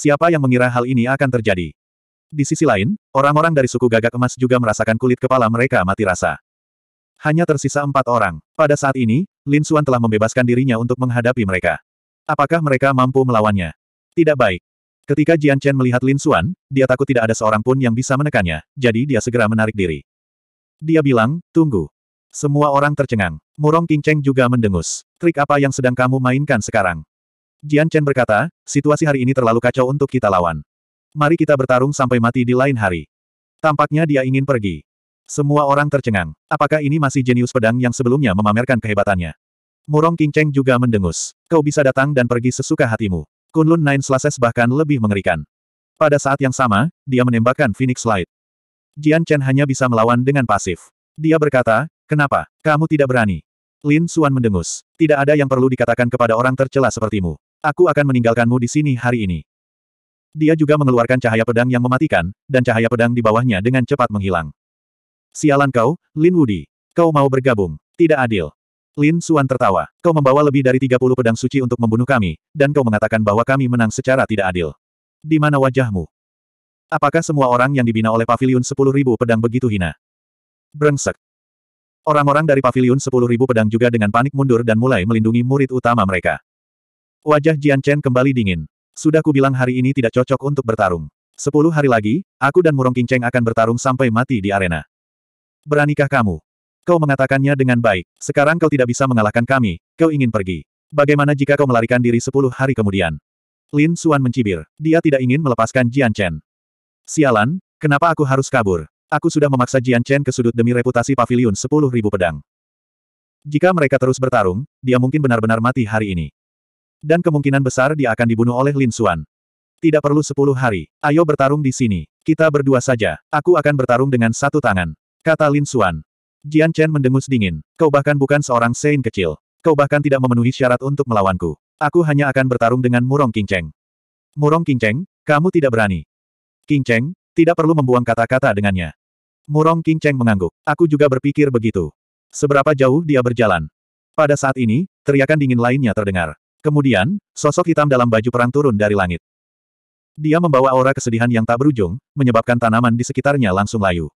Siapa yang mengira hal ini akan terjadi? Di sisi lain, orang-orang dari suku gagak emas juga merasakan kulit kepala mereka mati rasa. Hanya tersisa empat orang. Pada saat ini, Lin Suan telah membebaskan dirinya untuk menghadapi mereka. Apakah mereka mampu melawannya? Tidak baik. Ketika Jian Chen melihat Lin Suan, dia takut tidak ada seorang pun yang bisa menekannya, jadi dia segera menarik diri. Dia bilang, tunggu. Semua orang tercengang. Murong King Cheng juga mendengus. Trik apa yang sedang kamu mainkan sekarang? Jian Chen berkata, situasi hari ini terlalu kacau untuk kita lawan. Mari kita bertarung sampai mati di lain hari. Tampaknya dia ingin pergi. Semua orang tercengang. Apakah ini masih jenius pedang yang sebelumnya memamerkan kehebatannya? Murong King Cheng juga mendengus. Kau bisa datang dan pergi sesuka hatimu. Kunlun Nine Slases bahkan lebih mengerikan. Pada saat yang sama, dia menembakkan Phoenix Light. Jian Chen hanya bisa melawan dengan pasif. Dia berkata, kenapa, kamu tidak berani? Lin Suan mendengus. Tidak ada yang perlu dikatakan kepada orang tercela sepertimu. Aku akan meninggalkanmu di sini hari ini. Dia juga mengeluarkan cahaya pedang yang mematikan, dan cahaya pedang di bawahnya dengan cepat menghilang. Sialan kau, Lin Wudi. Kau mau bergabung. Tidak adil. Lin Suan tertawa. Kau membawa lebih dari 30 pedang suci untuk membunuh kami, dan kau mengatakan bahwa kami menang secara tidak adil. Di mana wajahmu? Apakah semua orang yang dibina oleh Paviliun 10.000 pedang begitu hina? Brengsek. Orang-orang dari Paviliun 10.000 pedang juga dengan panik mundur dan mulai melindungi murid utama mereka. Wajah Jian Chen kembali dingin. Sudah kubilang hari ini tidak cocok untuk bertarung. Sepuluh hari lagi, aku dan Murong Kinceng akan bertarung sampai mati di arena. Beranikah kamu? Kau mengatakannya dengan baik. Sekarang kau tidak bisa mengalahkan kami, kau ingin pergi. Bagaimana jika kau melarikan diri sepuluh hari kemudian? Lin Suan mencibir. Dia tidak ingin melepaskan Jian Chen. Sialan, kenapa aku harus kabur? Aku sudah memaksa Jian Chen ke sudut demi reputasi pavilion sepuluh ribu pedang. Jika mereka terus bertarung, dia mungkin benar-benar mati hari ini. Dan kemungkinan besar dia akan dibunuh oleh Lin Xuan. Tidak perlu sepuluh hari. Ayo bertarung di sini. Kita berdua saja. Aku akan bertarung dengan satu tangan. Kata Lin Xuan. Jian Chen mendengus dingin. Kau bahkan bukan seorang Sein kecil. Kau bahkan tidak memenuhi syarat untuk melawanku. Aku hanya akan bertarung dengan Murong King Cheng. Murong King Cheng, kamu tidak berani. King Cheng, tidak perlu membuang kata-kata dengannya. Murong King Cheng mengangguk. Aku juga berpikir begitu. Seberapa jauh dia berjalan. Pada saat ini, teriakan dingin lainnya terdengar. Kemudian, sosok hitam dalam baju perang turun dari langit. Dia membawa aura kesedihan yang tak berujung, menyebabkan tanaman di sekitarnya langsung layu.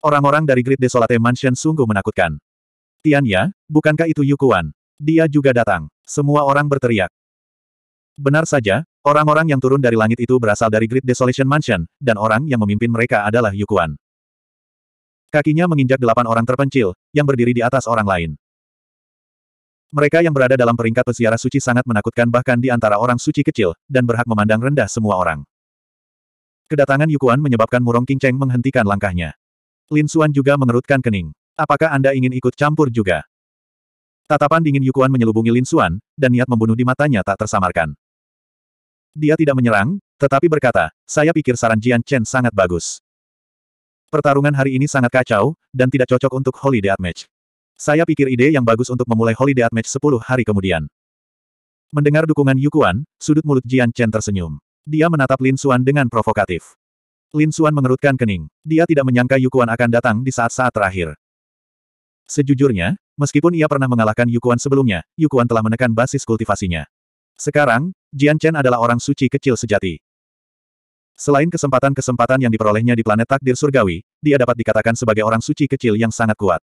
Orang-orang dari Great Desolate Mansion sungguh menakutkan. Tianya, bukankah itu Yukuan? Dia juga datang. Semua orang berteriak. Benar saja, orang-orang yang turun dari langit itu berasal dari Great Desolation Mansion, dan orang yang memimpin mereka adalah Yukuan. Kakinya menginjak delapan orang terpencil, yang berdiri di atas orang lain. Mereka yang berada dalam peringkat peziarah suci sangat menakutkan bahkan di antara orang suci kecil, dan berhak memandang rendah semua orang. Kedatangan Yukuan menyebabkan Murong Qingcheng menghentikan langkahnya. Lin Xuan juga mengerutkan kening. Apakah Anda ingin ikut campur juga? Tatapan dingin Yukuan menyelubungi Lin Xuan, dan niat membunuh di matanya tak tersamarkan. Dia tidak menyerang, tetapi berkata, saya pikir saran Jian Chen sangat bagus. Pertarungan hari ini sangat kacau, dan tidak cocok untuk Holy Holiday Match. Saya pikir ide yang bagus untuk memulai holiday at match 10 hari kemudian. Mendengar dukungan Yukuan, sudut mulut Jian Chen tersenyum. Dia menatap Lin Xuan dengan provokatif. Lin Xuan mengerutkan kening. Dia tidak menyangka Yukuan akan datang di saat-saat terakhir. Sejujurnya, meskipun ia pernah mengalahkan Yukuan sebelumnya, Yukuan telah menekan basis kultivasinya. Sekarang, Jian Chen adalah orang suci kecil sejati. Selain kesempatan-kesempatan yang diperolehnya di planet takdir surgawi, dia dapat dikatakan sebagai orang suci kecil yang sangat kuat.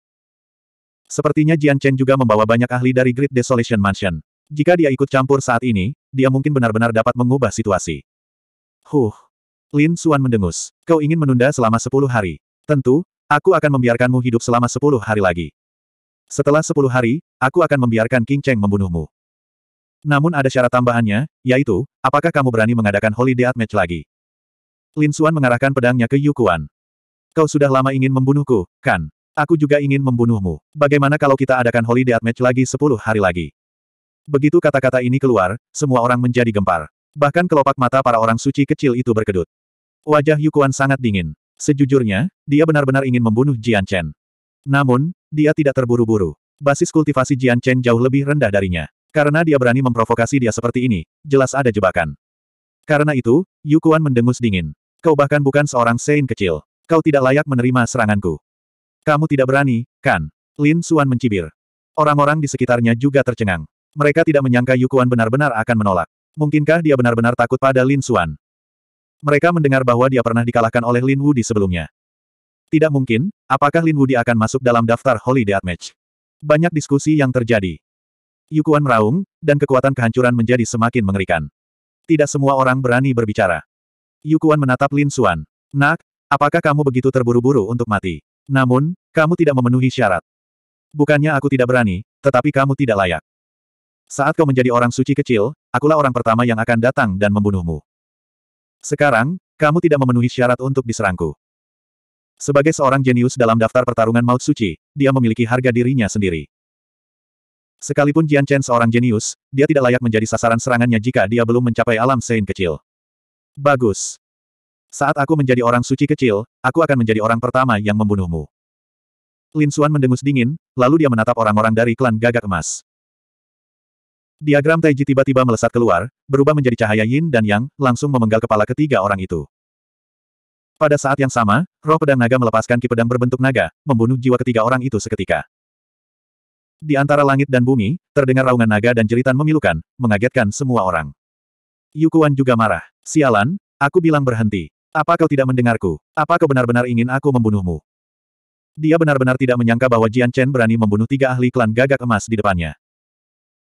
Sepertinya Jian Chen juga membawa banyak ahli dari Great Desolation Mansion. Jika dia ikut campur saat ini, dia mungkin benar-benar dapat mengubah situasi. Huh. Lin Suan mendengus. Kau ingin menunda selama sepuluh hari. Tentu, aku akan membiarkanmu hidup selama sepuluh hari lagi. Setelah sepuluh hari, aku akan membiarkan King Cheng membunuhmu. Namun ada syarat tambahannya, yaitu, apakah kamu berani mengadakan Holiday Match lagi? Lin Suan mengarahkan pedangnya ke Yu Kuan. Kau sudah lama ingin membunuhku, kan? aku juga ingin membunuhmu. Bagaimana kalau kita adakan holiday at Match lagi sepuluh hari lagi? Begitu kata-kata ini keluar, semua orang menjadi gempar. Bahkan kelopak mata para orang suci kecil itu berkedut. Wajah Yukuan sangat dingin. Sejujurnya, dia benar-benar ingin membunuh Jian Chen. Namun, dia tidak terburu-buru. Basis kultivasi Jian Chen jauh lebih rendah darinya. Karena dia berani memprovokasi dia seperti ini, jelas ada jebakan. Karena itu, Yukuan mendengus dingin. Kau bahkan bukan seorang Sein kecil. Kau tidak layak menerima seranganku. Kamu tidak berani, kan? Lin Suan mencibir. Orang-orang di sekitarnya juga tercengang. Mereka tidak menyangka Yukuan benar-benar akan menolak. Mungkinkah dia benar-benar takut pada Lin Suan? Mereka mendengar bahwa dia pernah dikalahkan oleh Lin Wu di sebelumnya. Tidak mungkin, apakah Lin Wudi akan masuk dalam daftar Holy Death Match? Banyak diskusi yang terjadi. Yukuan meraung, dan kekuatan kehancuran menjadi semakin mengerikan. Tidak semua orang berani berbicara. Yukuan menatap Lin Suan. Nak, apakah kamu begitu terburu-buru untuk mati? Namun, kamu tidak memenuhi syarat. Bukannya aku tidak berani, tetapi kamu tidak layak. Saat kau menjadi orang suci kecil, akulah orang pertama yang akan datang dan membunuhmu. Sekarang, kamu tidak memenuhi syarat untuk diserangku. Sebagai seorang jenius dalam daftar pertarungan maut suci, dia memiliki harga dirinya sendiri. Sekalipun Jian Chen seorang jenius, dia tidak layak menjadi sasaran serangannya jika dia belum mencapai alam sein kecil. Bagus. Saat aku menjadi orang suci kecil, aku akan menjadi orang pertama yang membunuhmu. Lin Xuan mendengus dingin, lalu dia menatap orang-orang dari klan gagak emas. Diagram Taiji tiba-tiba melesat keluar, berubah menjadi cahaya yin dan yang, langsung memenggal kepala ketiga orang itu. Pada saat yang sama, roh pedang naga melepaskan ki pedang berbentuk naga, membunuh jiwa ketiga orang itu seketika. Di antara langit dan bumi, terdengar raungan naga dan jeritan memilukan, mengagetkan semua orang. Yukuan juga marah. Sialan, aku bilang berhenti. Apa kau tidak mendengarku? Apa kau benar-benar ingin aku membunuhmu? Dia benar-benar tidak menyangka bahwa Jian Chen berani membunuh tiga ahli klan gagak emas di depannya.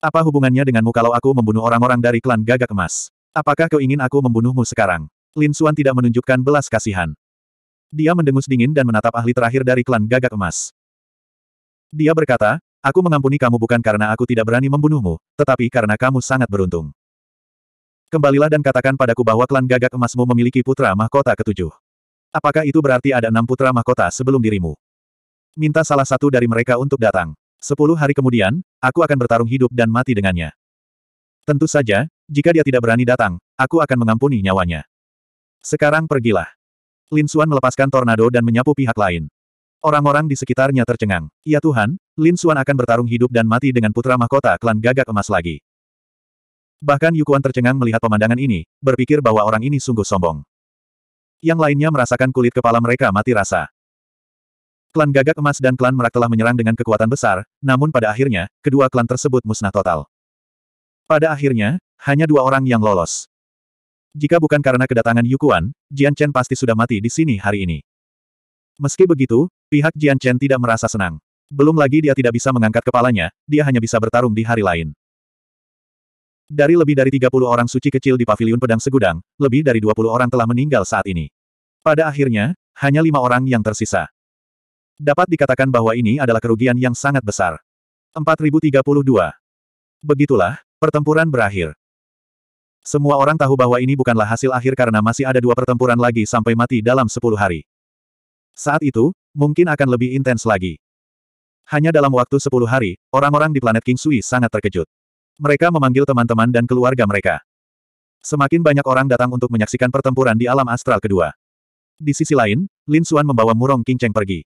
Apa hubungannya denganmu kalau aku membunuh orang-orang dari klan gagak emas? Apakah kau ingin aku membunuhmu sekarang? Lin Xuan tidak menunjukkan belas kasihan. Dia mendengus dingin dan menatap ahli terakhir dari klan gagak emas. Dia berkata, Aku mengampuni kamu bukan karena aku tidak berani membunuhmu, tetapi karena kamu sangat beruntung. Kembalilah dan katakan padaku bahwa klan gagak emasmu memiliki putra mahkota ketujuh. Apakah itu berarti ada enam putra mahkota sebelum dirimu? Minta salah satu dari mereka untuk datang. Sepuluh hari kemudian, aku akan bertarung hidup dan mati dengannya. Tentu saja, jika dia tidak berani datang, aku akan mengampuni nyawanya. Sekarang pergilah. Lin Xuan melepaskan tornado dan menyapu pihak lain. Orang-orang di sekitarnya tercengang. Ya Tuhan, Lin Xuan akan bertarung hidup dan mati dengan putra mahkota klan gagak emas lagi. Bahkan Yukuan tercengang melihat pemandangan ini, berpikir bahwa orang ini sungguh sombong. Yang lainnya merasakan kulit kepala mereka mati rasa. Klan Gagak Emas dan klan Merak telah menyerang dengan kekuatan besar, namun pada akhirnya, kedua klan tersebut musnah total. Pada akhirnya, hanya dua orang yang lolos. Jika bukan karena kedatangan Yukuan, Jian Chen pasti sudah mati di sini hari ini. Meski begitu, pihak Jian Chen tidak merasa senang. Belum lagi dia tidak bisa mengangkat kepalanya, dia hanya bisa bertarung di hari lain. Dari lebih dari 30 orang suci kecil di paviliun pedang segudang, lebih dari 20 orang telah meninggal saat ini. Pada akhirnya, hanya lima orang yang tersisa. Dapat dikatakan bahwa ini adalah kerugian yang sangat besar. 4032. Begitulah, pertempuran berakhir. Semua orang tahu bahwa ini bukanlah hasil akhir karena masih ada dua pertempuran lagi sampai mati dalam 10 hari. Saat itu, mungkin akan lebih intens lagi. Hanya dalam waktu 10 hari, orang-orang di planet King Sui sangat terkejut. Mereka memanggil teman-teman dan keluarga mereka. Semakin banyak orang datang untuk menyaksikan pertempuran di alam astral kedua. Di sisi lain, Lin Xuan membawa Murong King Cheng pergi.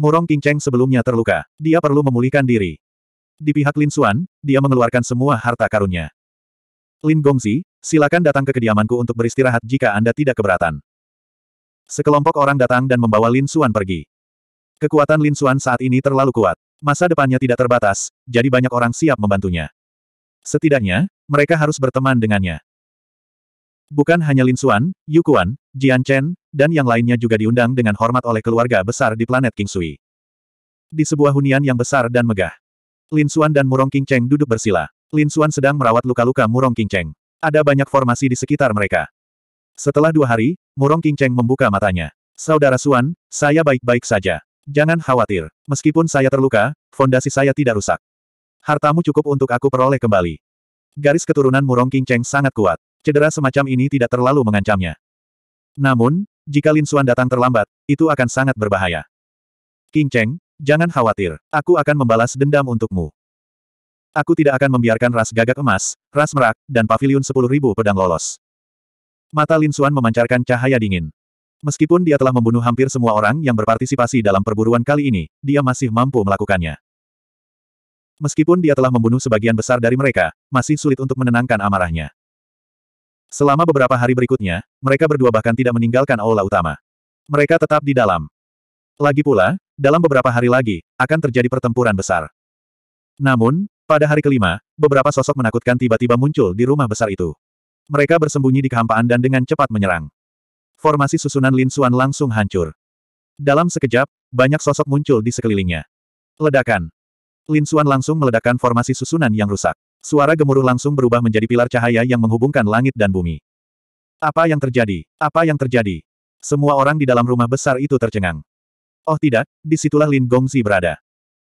Murong King Cheng sebelumnya terluka. Dia perlu memulihkan diri. Di pihak Lin Xuan, dia mengeluarkan semua harta karunnya. Lin Gongzi, silakan datang ke kediamanku untuk beristirahat jika Anda tidak keberatan. Sekelompok orang datang dan membawa Lin Xuan pergi. Kekuatan Lin Xuan saat ini terlalu kuat. Masa depannya tidak terbatas, jadi banyak orang siap membantunya. Setidaknya, mereka harus berteman dengannya. Bukan hanya Lin Xuan, Yu Kuan, Jian Chen, dan yang lainnya juga diundang dengan hormat oleh keluarga besar di planet King Sui. Di sebuah hunian yang besar dan megah. Lin Xuan dan Murong King Cheng duduk bersila. Lin Xuan sedang merawat luka-luka Murong King Cheng. Ada banyak formasi di sekitar mereka. Setelah dua hari, Murong King Cheng membuka matanya. Saudara Xuan, saya baik-baik saja. Jangan khawatir. Meskipun saya terluka, fondasi saya tidak rusak. Hartamu cukup untuk aku peroleh kembali. Garis keturunan Murong King Cheng sangat kuat. Cedera semacam ini tidak terlalu mengancamnya. Namun, jika Lin Xuan datang terlambat, itu akan sangat berbahaya. King Cheng, jangan khawatir, aku akan membalas dendam untukmu. Aku tidak akan membiarkan ras gagak emas, ras merak, dan pavilion sepuluh ribu pedang lolos. Mata Lin Xuan memancarkan cahaya dingin. Meskipun dia telah membunuh hampir semua orang yang berpartisipasi dalam perburuan kali ini, dia masih mampu melakukannya. Meskipun dia telah membunuh sebagian besar dari mereka, masih sulit untuk menenangkan amarahnya. Selama beberapa hari berikutnya, mereka berdua bahkan tidak meninggalkan aula utama. Mereka tetap di dalam. Lagi pula, dalam beberapa hari lagi, akan terjadi pertempuran besar. Namun, pada hari kelima, beberapa sosok menakutkan tiba-tiba muncul di rumah besar itu. Mereka bersembunyi di kehampaan dan dengan cepat menyerang. Formasi susunan Lin Suan langsung hancur. Dalam sekejap, banyak sosok muncul di sekelilingnya. Ledakan, Lin Xuan langsung meledakkan formasi susunan yang rusak. Suara gemuruh langsung berubah menjadi pilar cahaya yang menghubungkan langit dan bumi. Apa yang terjadi? Apa yang terjadi? Semua orang di dalam rumah besar itu tercengang. Oh tidak, disitulah Lin Gongzi berada.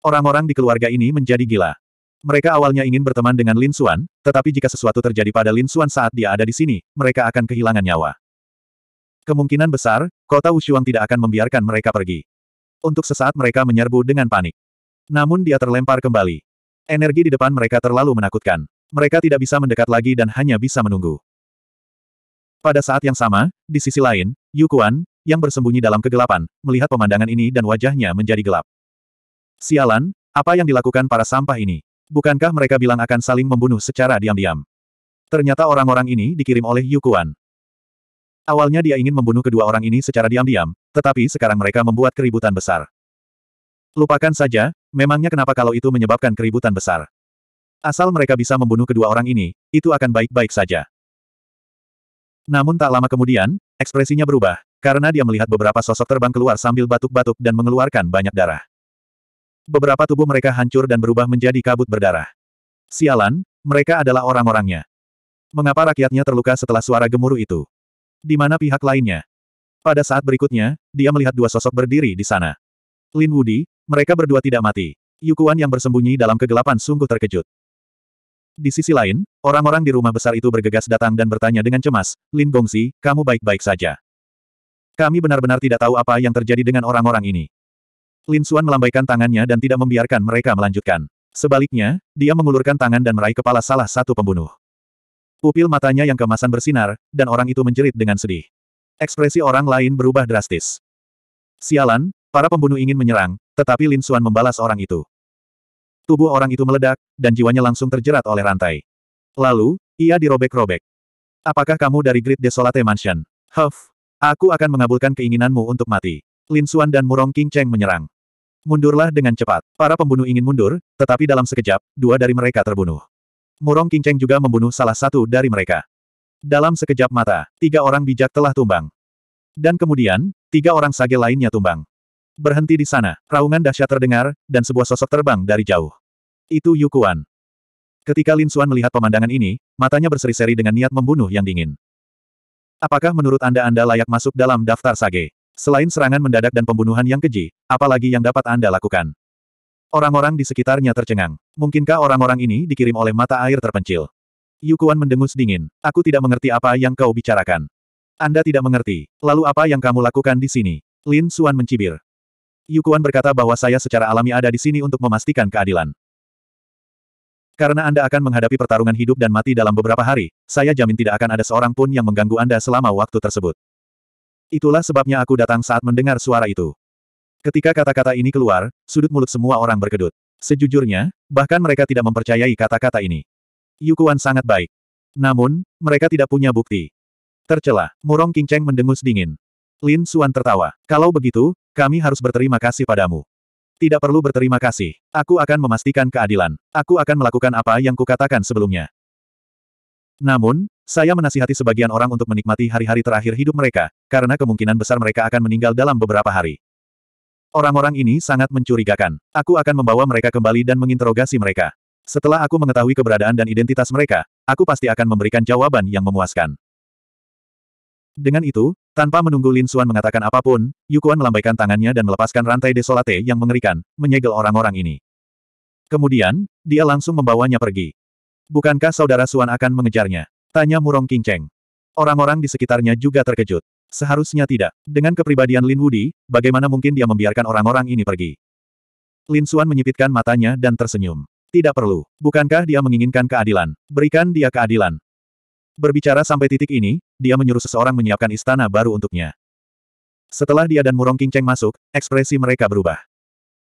Orang-orang di keluarga ini menjadi gila. Mereka awalnya ingin berteman dengan Lin Xuan, tetapi jika sesuatu terjadi pada Lin Xuan saat dia ada di sini, mereka akan kehilangan nyawa. Kemungkinan besar, kota Wushuang tidak akan membiarkan mereka pergi. Untuk sesaat mereka menyerbu dengan panik. Namun dia terlempar kembali. Energi di depan mereka terlalu menakutkan. Mereka tidak bisa mendekat lagi dan hanya bisa menunggu. Pada saat yang sama, di sisi lain, Yukuan, yang bersembunyi dalam kegelapan, melihat pemandangan ini dan wajahnya menjadi gelap. Sialan, apa yang dilakukan para sampah ini? Bukankah mereka bilang akan saling membunuh secara diam-diam? Ternyata orang-orang ini dikirim oleh Yukuan. Awalnya dia ingin membunuh kedua orang ini secara diam-diam, tetapi sekarang mereka membuat keributan besar. Lupakan saja, Memangnya kenapa kalau itu menyebabkan keributan besar? Asal mereka bisa membunuh kedua orang ini, itu akan baik-baik saja. Namun tak lama kemudian, ekspresinya berubah, karena dia melihat beberapa sosok terbang keluar sambil batuk-batuk dan mengeluarkan banyak darah. Beberapa tubuh mereka hancur dan berubah menjadi kabut berdarah. Sialan, mereka adalah orang-orangnya. Mengapa rakyatnya terluka setelah suara gemuruh itu? Di mana pihak lainnya? Pada saat berikutnya, dia melihat dua sosok berdiri di sana. Lin Woody, mereka berdua tidak mati. Yukuan yang bersembunyi dalam kegelapan sungguh terkejut. Di sisi lain, orang-orang di rumah besar itu bergegas datang dan bertanya dengan cemas, Lin Gongzi, kamu baik-baik saja. Kami benar-benar tidak tahu apa yang terjadi dengan orang-orang ini. Lin Xuan melambaikan tangannya dan tidak membiarkan mereka melanjutkan. Sebaliknya, dia mengulurkan tangan dan meraih kepala salah satu pembunuh. Pupil matanya yang kemasan bersinar, dan orang itu menjerit dengan sedih. Ekspresi orang lain berubah drastis. Sialan, para pembunuh ingin menyerang, tetapi Lin Xuan membalas orang itu. Tubuh orang itu meledak, dan jiwanya langsung terjerat oleh rantai. Lalu, ia dirobek-robek. Apakah kamu dari Great Desolate Mansion? Huff, aku akan mengabulkan keinginanmu untuk mati. Lin Xuan dan Murong King Cheng menyerang. Mundurlah dengan cepat. Para pembunuh ingin mundur, tetapi dalam sekejap, dua dari mereka terbunuh. Murong King Cheng juga membunuh salah satu dari mereka. Dalam sekejap mata, tiga orang bijak telah tumbang. Dan kemudian, tiga orang sage lainnya tumbang. Berhenti di sana. Raungan dahsyat terdengar, dan sebuah sosok terbang dari jauh. Itu Yukuan. Ketika Lin Xuan melihat pemandangan ini, matanya berseri-seri dengan niat membunuh yang dingin. Apakah menurut Anda Anda layak masuk dalam daftar sage? Selain serangan mendadak dan pembunuhan yang keji, apalagi yang dapat Anda lakukan? Orang-orang di sekitarnya tercengang. Mungkinkah orang-orang ini dikirim oleh mata air terpencil? Yukuan mendengus dingin. Aku tidak mengerti apa yang kau bicarakan. Anda tidak mengerti. Lalu apa yang kamu lakukan di sini? Lin Xuan mencibir. Yukuan berkata bahwa saya secara alami ada di sini untuk memastikan keadilan. Karena Anda akan menghadapi pertarungan hidup dan mati dalam beberapa hari, saya jamin tidak akan ada seorang pun yang mengganggu Anda selama waktu tersebut. Itulah sebabnya aku datang saat mendengar suara itu. Ketika kata-kata ini keluar, sudut mulut semua orang berkedut. Sejujurnya, bahkan mereka tidak mempercayai kata-kata ini. Yukuan sangat baik. Namun, mereka tidak punya bukti. Tercela, Murong King Cheng mendengus dingin. Lin Suan tertawa. Kalau begitu, kami harus berterima kasih padamu. Tidak perlu berterima kasih. Aku akan memastikan keadilan. Aku akan melakukan apa yang kukatakan sebelumnya. Namun, saya menasihati sebagian orang untuk menikmati hari-hari terakhir hidup mereka, karena kemungkinan besar mereka akan meninggal dalam beberapa hari. Orang-orang ini sangat mencurigakan. Aku akan membawa mereka kembali dan menginterogasi mereka. Setelah aku mengetahui keberadaan dan identitas mereka, aku pasti akan memberikan jawaban yang memuaskan. Dengan itu, tanpa menunggu Lin Suan mengatakan apapun, Yukuan melambaikan tangannya dan melepaskan rantai desolate yang mengerikan, menyegel orang-orang ini. Kemudian, dia langsung membawanya pergi. Bukankah saudara Suan akan mengejarnya? Tanya Murong Kinceng. Orang-orang di sekitarnya juga terkejut. Seharusnya tidak. Dengan kepribadian Lin Wudi, bagaimana mungkin dia membiarkan orang-orang ini pergi? Lin Suan menyipitkan matanya dan tersenyum. Tidak perlu. Bukankah dia menginginkan keadilan? Berikan dia keadilan. Berbicara sampai titik ini, dia menyuruh seseorang menyiapkan istana baru untuknya. Setelah dia dan Murong King Cheng masuk, ekspresi mereka berubah.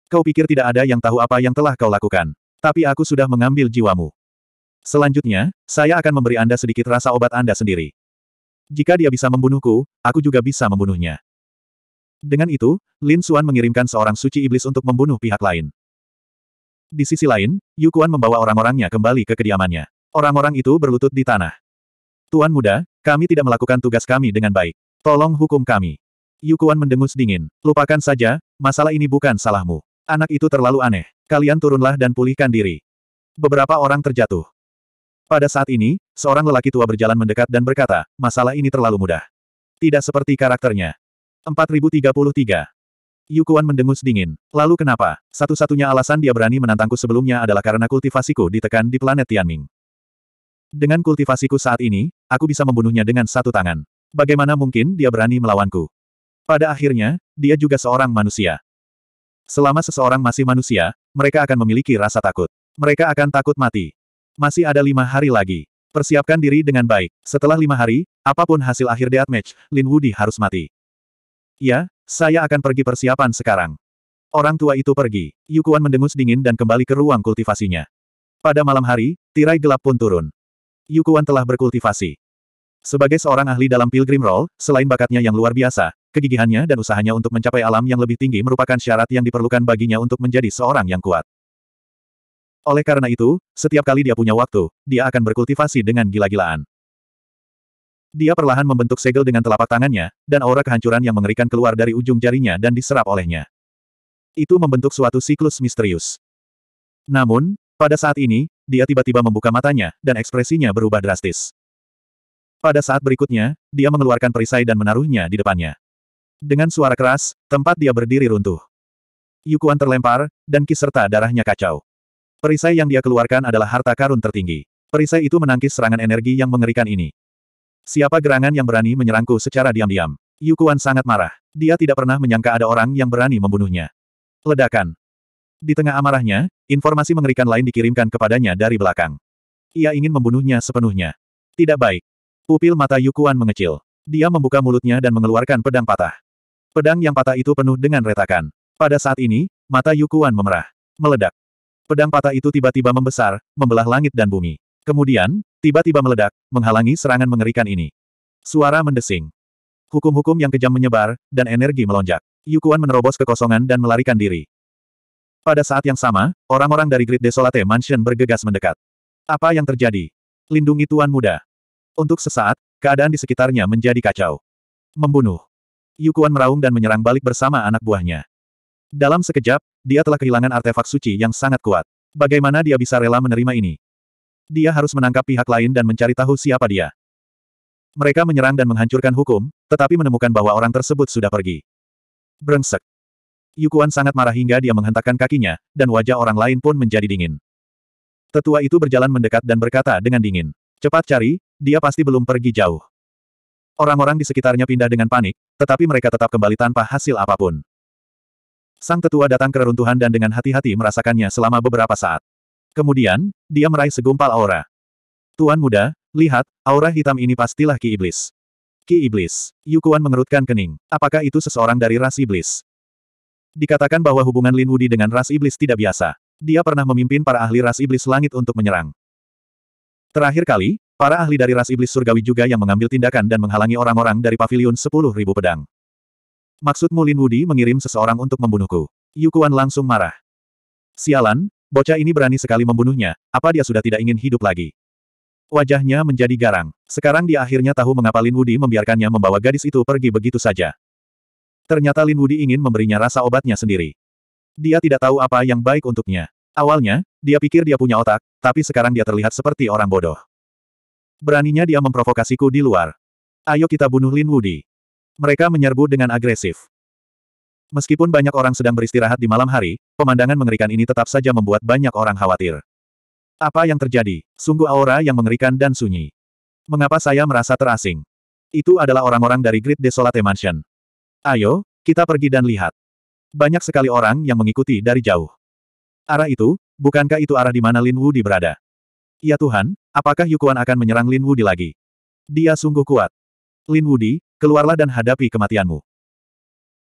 Kau pikir tidak ada yang tahu apa yang telah kau lakukan. Tapi aku sudah mengambil jiwamu. Selanjutnya, saya akan memberi Anda sedikit rasa obat Anda sendiri. Jika dia bisa membunuhku, aku juga bisa membunuhnya. Dengan itu, Lin Xuan mengirimkan seorang suci iblis untuk membunuh pihak lain. Di sisi lain, Yu Kuan membawa orang-orangnya kembali ke kediamannya. Orang-orang itu berlutut di tanah. Tuan muda, kami tidak melakukan tugas kami dengan baik. Tolong hukum kami. Yukuan mendengus dingin. Lupakan saja, masalah ini bukan salahmu. Anak itu terlalu aneh. Kalian turunlah dan pulihkan diri. Beberapa orang terjatuh. Pada saat ini, seorang lelaki tua berjalan mendekat dan berkata, masalah ini terlalu mudah. Tidak seperti karakternya. 4033. Yukuan mendengus dingin. Lalu kenapa? Satu-satunya alasan dia berani menantangku sebelumnya adalah karena kultivasiku ditekan di planet Tianming. Dengan kultivasiku saat ini, aku bisa membunuhnya dengan satu tangan. Bagaimana mungkin dia berani melawanku? Pada akhirnya, dia juga seorang manusia. Selama seseorang masih manusia, mereka akan memiliki rasa takut. Mereka akan takut mati. Masih ada lima hari lagi. Persiapkan diri dengan baik. Setelah lima hari, apapun hasil akhir match, Lin Wudi harus mati. Ya, saya akan pergi persiapan sekarang. Orang tua itu pergi. Yukuan mendengus dingin dan kembali ke ruang kultivasinya. Pada malam hari, tirai gelap pun turun. Yukuan telah berkultivasi. Sebagai seorang ahli dalam Pilgrim Roll, selain bakatnya yang luar biasa, kegigihannya dan usahanya untuk mencapai alam yang lebih tinggi merupakan syarat yang diperlukan baginya untuk menjadi seorang yang kuat. Oleh karena itu, setiap kali dia punya waktu, dia akan berkultivasi dengan gila-gilaan. Dia perlahan membentuk segel dengan telapak tangannya, dan aura kehancuran yang mengerikan keluar dari ujung jarinya dan diserap olehnya. Itu membentuk suatu siklus misterius. Namun, pada saat ini, dia tiba-tiba membuka matanya, dan ekspresinya berubah drastis. Pada saat berikutnya, dia mengeluarkan perisai dan menaruhnya di depannya. Dengan suara keras, tempat dia berdiri runtuh. Yukuan terlempar, dan ki serta darahnya kacau. Perisai yang dia keluarkan adalah harta karun tertinggi. Perisai itu menangkis serangan energi yang mengerikan ini. Siapa gerangan yang berani menyerangku secara diam-diam? Yukuan sangat marah. Dia tidak pernah menyangka ada orang yang berani membunuhnya. Ledakan. Di tengah amarahnya, informasi mengerikan lain dikirimkan kepadanya dari belakang. Ia ingin membunuhnya sepenuhnya. Tidak baik. Pupil mata Yukuan mengecil. Dia membuka mulutnya dan mengeluarkan pedang patah. Pedang yang patah itu penuh dengan retakan. Pada saat ini, mata Yukuan memerah. Meledak. Pedang patah itu tiba-tiba membesar, membelah langit dan bumi. Kemudian, tiba-tiba meledak, menghalangi serangan mengerikan ini. Suara mendesing. Hukum-hukum yang kejam menyebar, dan energi melonjak. Yukuan menerobos kekosongan dan melarikan diri. Pada saat yang sama, orang-orang dari Great Desolate Mansion bergegas mendekat. Apa yang terjadi? Lindungi Tuan Muda. Untuk sesaat, keadaan di sekitarnya menjadi kacau. Membunuh. Yukuan meraung dan menyerang balik bersama anak buahnya. Dalam sekejap, dia telah kehilangan artefak suci yang sangat kuat. Bagaimana dia bisa rela menerima ini? Dia harus menangkap pihak lain dan mencari tahu siapa dia. Mereka menyerang dan menghancurkan hukum, tetapi menemukan bahwa orang tersebut sudah pergi. Brengsek. Yukuan sangat marah hingga dia menghentakkan kakinya, dan wajah orang lain pun menjadi dingin. Tetua itu berjalan mendekat dan berkata dengan dingin. Cepat cari, dia pasti belum pergi jauh. Orang-orang di sekitarnya pindah dengan panik, tetapi mereka tetap kembali tanpa hasil apapun. Sang tetua datang ke reruntuhan dan dengan hati-hati merasakannya selama beberapa saat. Kemudian, dia meraih segumpal aura. Tuan muda, lihat, aura hitam ini pastilah Ki Iblis. Ki Iblis. Yukuan mengerutkan kening. Apakah itu seseorang dari ras Iblis? Dikatakan bahwa hubungan Lin Wudi dengan ras iblis tidak biasa. Dia pernah memimpin para ahli ras iblis langit untuk menyerang. Terakhir kali, para ahli dari ras iblis surgawi juga yang mengambil tindakan dan menghalangi orang-orang dari pavilion 10.000 pedang. Maksudmu Lin Wudi mengirim seseorang untuk membunuhku? Yukuan langsung marah. Sialan, bocah ini berani sekali membunuhnya, apa dia sudah tidak ingin hidup lagi? Wajahnya menjadi garang. Sekarang dia akhirnya tahu mengapa Lin Wudi membiarkannya membawa gadis itu pergi begitu saja. Ternyata Lin Wudi ingin memberinya rasa obatnya sendiri. Dia tidak tahu apa yang baik untuknya. Awalnya, dia pikir dia punya otak, tapi sekarang dia terlihat seperti orang bodoh. Beraninya dia memprovokasiku di luar. Ayo kita bunuh Lin Wudi. Mereka menyerbu dengan agresif. Meskipun banyak orang sedang beristirahat di malam hari, pemandangan mengerikan ini tetap saja membuat banyak orang khawatir. Apa yang terjadi? Sungguh aura yang mengerikan dan sunyi. Mengapa saya merasa terasing? Itu adalah orang-orang dari Great Desolate Mansion. Ayo, kita pergi dan lihat. Banyak sekali orang yang mengikuti dari jauh. Arah itu, bukankah itu arah di mana Lin Wu di berada? Ya Tuhan, apakah Yukuan akan menyerang Lin Wu Di lagi? Dia sungguh kuat. Lin Wu Di, keluarlah dan hadapi kematianmu.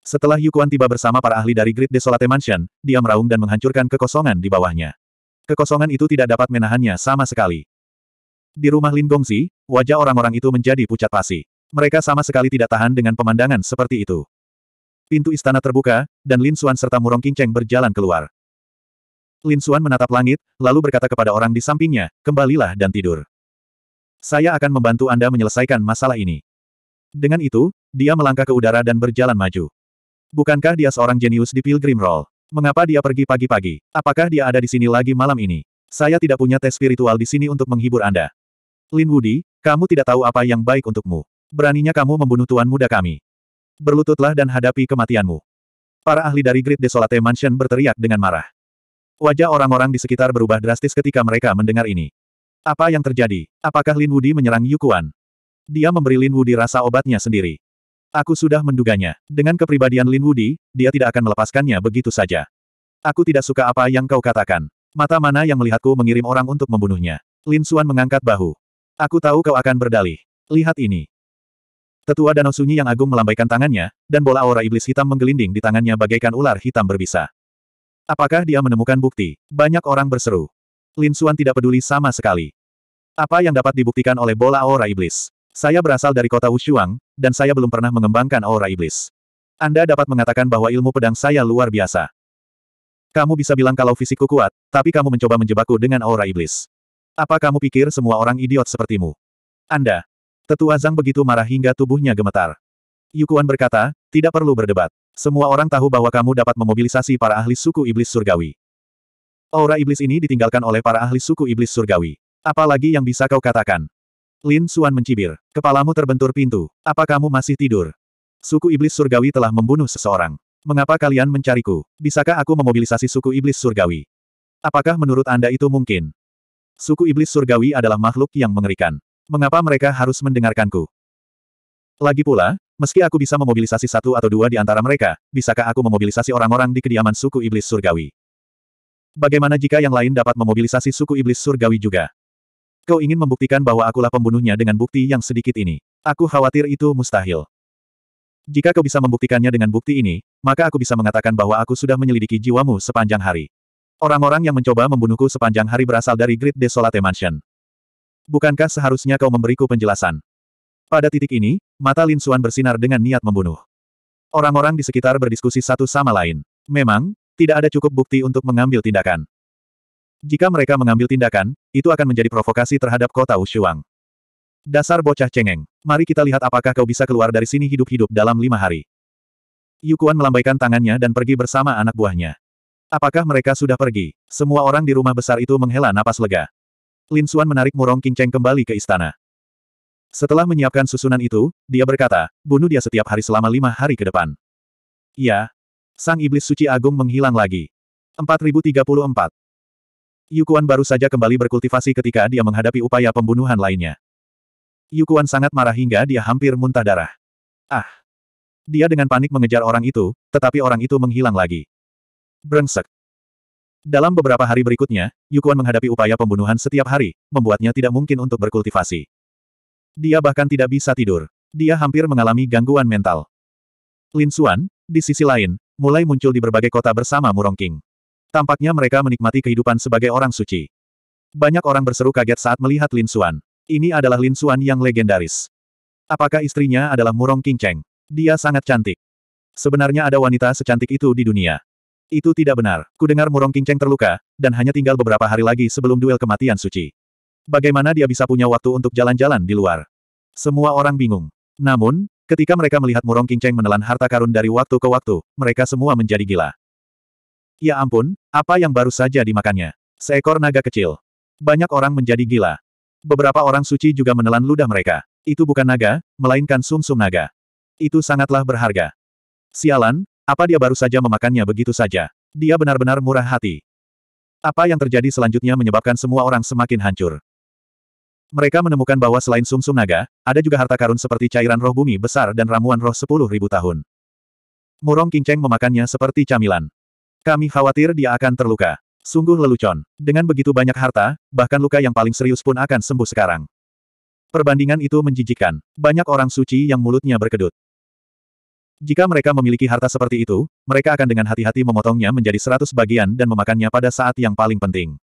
Setelah Yukuan tiba bersama para ahli dari Great Desolate Mansion, dia meraung dan menghancurkan kekosongan di bawahnya. Kekosongan itu tidak dapat menahannya sama sekali. Di rumah Lin Gongzi, wajah orang-orang itu menjadi pucat pasi. Mereka sama sekali tidak tahan dengan pemandangan seperti itu. Pintu istana terbuka, dan Lin Xuan serta Murong Qingcheng berjalan keluar. Lin Xuan menatap langit, lalu berkata kepada orang di sampingnya, kembalilah dan tidur. Saya akan membantu Anda menyelesaikan masalah ini. Dengan itu, dia melangkah ke udara dan berjalan maju. Bukankah dia seorang jenius di Pilgrim Roll? Mengapa dia pergi pagi-pagi? Apakah dia ada di sini lagi malam ini? Saya tidak punya tes spiritual di sini untuk menghibur Anda. Lin Woody, kamu tidak tahu apa yang baik untukmu. Beraninya kamu membunuh tuan muda kami berlututlah dan hadapi kematianmu. Para ahli dari Great Desolate Mansion berteriak dengan marah. Wajah orang-orang di sekitar berubah drastis ketika mereka mendengar ini. Apa yang terjadi? Apakah Lin Wudi menyerang Yukuan? Dia memberi Lin Wudi rasa obatnya sendiri. Aku sudah menduganya. Dengan kepribadian Lin Wudi, dia tidak akan melepaskannya begitu saja. Aku tidak suka apa yang kau katakan. Mata mana yang melihatku mengirim orang untuk membunuhnya. Lin Xuan mengangkat bahu. Aku tahu kau akan berdalih. Lihat ini. Tetua Danau Sunyi yang agung melambaikan tangannya, dan bola aura iblis hitam menggelinding di tangannya bagaikan ular hitam berbisa. Apakah dia menemukan bukti? Banyak orang berseru. Lin Xuan tidak peduli sama sekali. Apa yang dapat dibuktikan oleh bola aura iblis? Saya berasal dari kota Wushuang, dan saya belum pernah mengembangkan aura iblis. Anda dapat mengatakan bahwa ilmu pedang saya luar biasa. Kamu bisa bilang kalau fisikku kuat, tapi kamu mencoba menjebakku dengan aura iblis. Apa kamu pikir semua orang idiot sepertimu? Anda, Tetua Zhang begitu marah hingga tubuhnya gemetar. Yukuan berkata, tidak perlu berdebat. Semua orang tahu bahwa kamu dapat memobilisasi para ahli suku iblis surgawi. Aura iblis ini ditinggalkan oleh para ahli suku iblis surgawi. Apalagi yang bisa kau katakan? Lin Suan mencibir. Kepalamu terbentur pintu. Apa kamu masih tidur? Suku iblis surgawi telah membunuh seseorang. Mengapa kalian mencariku? Bisakah aku memobilisasi suku iblis surgawi? Apakah menurut Anda itu mungkin? Suku iblis surgawi adalah makhluk yang mengerikan. Mengapa mereka harus mendengarkanku? Lagi pula, meski aku bisa memobilisasi satu atau dua di antara mereka, bisakah aku memobilisasi orang-orang di kediaman suku iblis surgawi? Bagaimana jika yang lain dapat memobilisasi suku iblis surgawi juga? Kau ingin membuktikan bahwa akulah pembunuhnya dengan bukti yang sedikit ini. Aku khawatir itu mustahil. Jika kau bisa membuktikannya dengan bukti ini, maka aku bisa mengatakan bahwa aku sudah menyelidiki jiwamu sepanjang hari. Orang-orang yang mencoba membunuhku sepanjang hari berasal dari Great Desolate Mansion. Bukankah seharusnya kau memberiku penjelasan? Pada titik ini, mata Lin Xuan bersinar dengan niat membunuh. Orang-orang di sekitar berdiskusi satu sama lain. Memang, tidak ada cukup bukti untuk mengambil tindakan. Jika mereka mengambil tindakan, itu akan menjadi provokasi terhadap kota Ushuang. Dasar bocah cengeng. Mari kita lihat apakah kau bisa keluar dari sini hidup-hidup dalam lima hari. Yukuan melambaikan tangannya dan pergi bersama anak buahnya. Apakah mereka sudah pergi? Semua orang di rumah besar itu menghela napas lega. Lin Xuan menarik Murong Qingcheng kembali ke istana. Setelah menyiapkan susunan itu, dia berkata, bunuh dia setiap hari selama lima hari ke depan. Ya. Sang Iblis Suci Agung menghilang lagi. 4034. Yukuan baru saja kembali berkultivasi ketika dia menghadapi upaya pembunuhan lainnya. Yukuan sangat marah hingga dia hampir muntah darah. Ah! Dia dengan panik mengejar orang itu, tetapi orang itu menghilang lagi. Brengsek. Dalam beberapa hari berikutnya, Yukuan menghadapi upaya pembunuhan setiap hari, membuatnya tidak mungkin untuk berkultivasi. Dia bahkan tidak bisa tidur. Dia hampir mengalami gangguan mental. Lin Xuan, di sisi lain, mulai muncul di berbagai kota bersama Murong King. Tampaknya mereka menikmati kehidupan sebagai orang suci. Banyak orang berseru kaget saat melihat Lin Xuan. Ini adalah Lin Xuan yang legendaris. Apakah istrinya adalah Murong King Cheng? Dia sangat cantik. Sebenarnya ada wanita secantik itu di dunia. Itu tidak benar. Kudengar Murong Kingcheng terluka, dan hanya tinggal beberapa hari lagi sebelum duel kematian suci. Bagaimana dia bisa punya waktu untuk jalan-jalan di luar? Semua orang bingung. Namun, ketika mereka melihat Murong Kingcheng menelan harta karun dari waktu ke waktu, mereka semua menjadi gila. Ya ampun, apa yang baru saja dimakannya? Seekor naga kecil. Banyak orang menjadi gila. Beberapa orang suci juga menelan ludah mereka. Itu bukan naga, melainkan sumsum -sum naga. Itu sangatlah berharga. Sialan, apa dia baru saja memakannya begitu saja? Dia benar-benar murah hati. Apa yang terjadi selanjutnya menyebabkan semua orang semakin hancur. Mereka menemukan bahwa selain sumsum -sum naga, ada juga harta karun seperti cairan roh bumi besar dan ramuan roh sepuluh ribu tahun. Murong Kinceng memakannya seperti camilan. Kami khawatir dia akan terluka. Sungguh lelucon. Dengan begitu banyak harta, bahkan luka yang paling serius pun akan sembuh sekarang. Perbandingan itu menjijikkan. Banyak orang suci yang mulutnya berkedut. Jika mereka memiliki harta seperti itu, mereka akan dengan hati-hati memotongnya menjadi seratus bagian dan memakannya pada saat yang paling penting.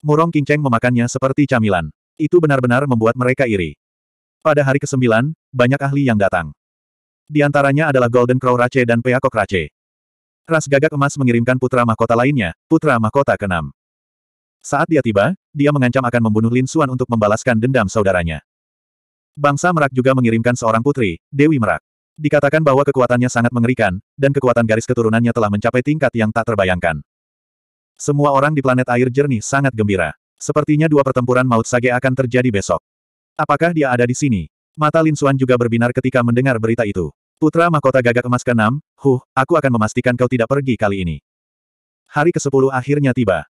Murong Kinceng memakannya seperti camilan. Itu benar-benar membuat mereka iri. Pada hari ke-9, banyak ahli yang datang. Di antaranya adalah Golden Crow Rache dan Peacock Rache. Ras Gagak Emas mengirimkan putra mahkota lainnya, putra mahkota ke-6. Saat dia tiba, dia mengancam akan membunuh Lin Xuan untuk membalaskan dendam saudaranya. Bangsa Merak juga mengirimkan seorang putri, Dewi Merak. Dikatakan bahwa kekuatannya sangat mengerikan, dan kekuatan garis keturunannya telah mencapai tingkat yang tak terbayangkan. Semua orang di planet air jernih sangat gembira. Sepertinya dua pertempuran maut sage akan terjadi besok. Apakah dia ada di sini? Mata Lin suan juga berbinar ketika mendengar berita itu. Putra mahkota gagak emas ke-6, huh, aku akan memastikan kau tidak pergi kali ini. Hari ke-10 akhirnya tiba.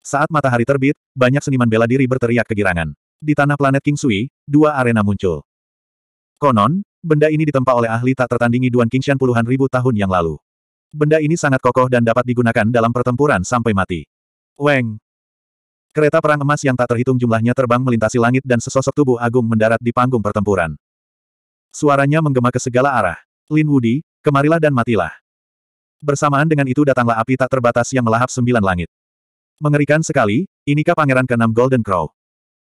Saat matahari terbit, banyak seniman bela diri berteriak kegirangan. Di tanah planet King Sui, dua arena muncul. Konon, Benda ini ditempa oleh ahli tak tertandingi Duan Qingshan puluhan ribu tahun yang lalu. Benda ini sangat kokoh dan dapat digunakan dalam pertempuran sampai mati. Weng! Kereta perang emas yang tak terhitung jumlahnya terbang melintasi langit dan sesosok tubuh agung mendarat di panggung pertempuran. Suaranya menggema ke segala arah. Lin Wudi, kemarilah dan matilah. Bersamaan dengan itu datanglah api tak terbatas yang melahap sembilan langit. Mengerikan sekali, inikah pangeran keenam Golden Crow.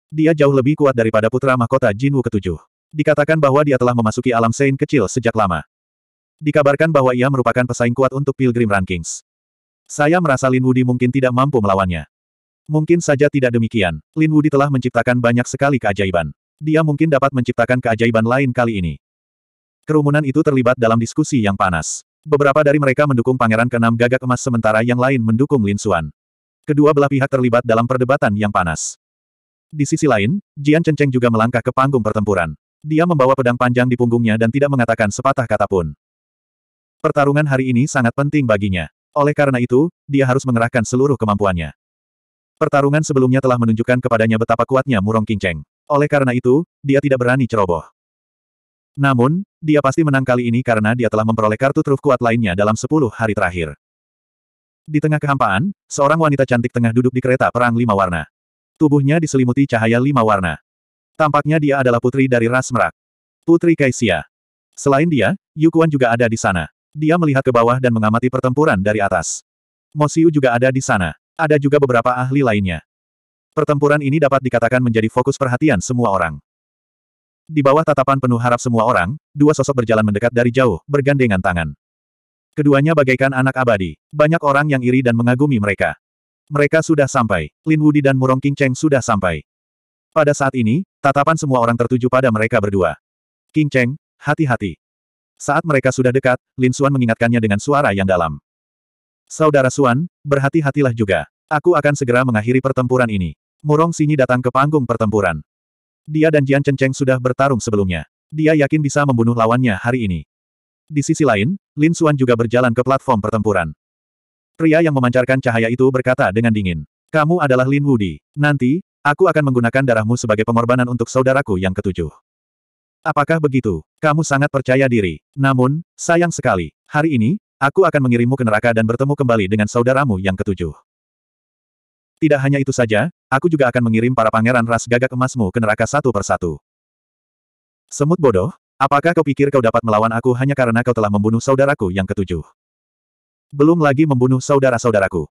Dia jauh lebih kuat daripada putra mahkota Jinwu ketujuh. Dikatakan bahwa dia telah memasuki alam Sein kecil sejak lama. Dikabarkan bahwa ia merupakan pesaing kuat untuk Pilgrim Rankings. Saya merasa Lin Wudi mungkin tidak mampu melawannya. Mungkin saja tidak demikian, Lin Wudi telah menciptakan banyak sekali keajaiban. Dia mungkin dapat menciptakan keajaiban lain kali ini. Kerumunan itu terlibat dalam diskusi yang panas. Beberapa dari mereka mendukung pangeran keenam gagak emas sementara yang lain mendukung Lin Xuan. Kedua belah pihak terlibat dalam perdebatan yang panas. Di sisi lain, Jian Cheng juga melangkah ke panggung pertempuran. Dia membawa pedang panjang di punggungnya dan tidak mengatakan sepatah kata pun. Pertarungan hari ini sangat penting baginya. Oleh karena itu, dia harus mengerahkan seluruh kemampuannya. Pertarungan sebelumnya telah menunjukkan kepadanya betapa kuatnya Murong Kinceng. Oleh karena itu, dia tidak berani ceroboh. Namun, dia pasti menang kali ini karena dia telah memperoleh kartu truf kuat lainnya dalam 10 hari terakhir. Di tengah kehampaan, seorang wanita cantik tengah duduk di kereta perang lima warna. Tubuhnya diselimuti cahaya lima warna. Tampaknya dia adalah putri dari ras merak. Putri Kaisia. Selain dia, Yukuan juga ada di sana. Dia melihat ke bawah dan mengamati pertempuran dari atas. Mosiu juga ada di sana. Ada juga beberapa ahli lainnya. Pertempuran ini dapat dikatakan menjadi fokus perhatian semua orang. Di bawah tatapan penuh harap semua orang, dua sosok berjalan mendekat dari jauh, bergandengan tangan. Keduanya bagaikan anak abadi. Banyak orang yang iri dan mengagumi mereka. Mereka sudah sampai. Lin Wudi dan Murong King Cheng sudah sampai. Pada saat ini, Tatapan semua orang tertuju pada mereka berdua. King Cheng, hati-hati. Saat mereka sudah dekat, Lin Xuan mengingatkannya dengan suara yang dalam. Saudara Xuan, berhati-hatilah juga. Aku akan segera mengakhiri pertempuran ini. Murong Xinyi datang ke panggung pertempuran. Dia dan Jian Chen Cheng sudah bertarung sebelumnya. Dia yakin bisa membunuh lawannya hari ini. Di sisi lain, Lin Xuan juga berjalan ke platform pertempuran. Pria yang memancarkan cahaya itu berkata dengan dingin. Kamu adalah Lin Wudi. Nanti, Aku akan menggunakan darahmu sebagai pengorbanan untuk saudaraku yang ketujuh. Apakah begitu? Kamu sangat percaya diri. Namun, sayang sekali. Hari ini, aku akan mengirimmu ke neraka dan bertemu kembali dengan saudaramu yang ketujuh. Tidak hanya itu saja, aku juga akan mengirim para pangeran ras gagak emasmu ke neraka satu persatu. Semut bodoh, apakah kau pikir kau dapat melawan aku hanya karena kau telah membunuh saudaraku yang ketujuh? Belum lagi membunuh saudara-saudaraku.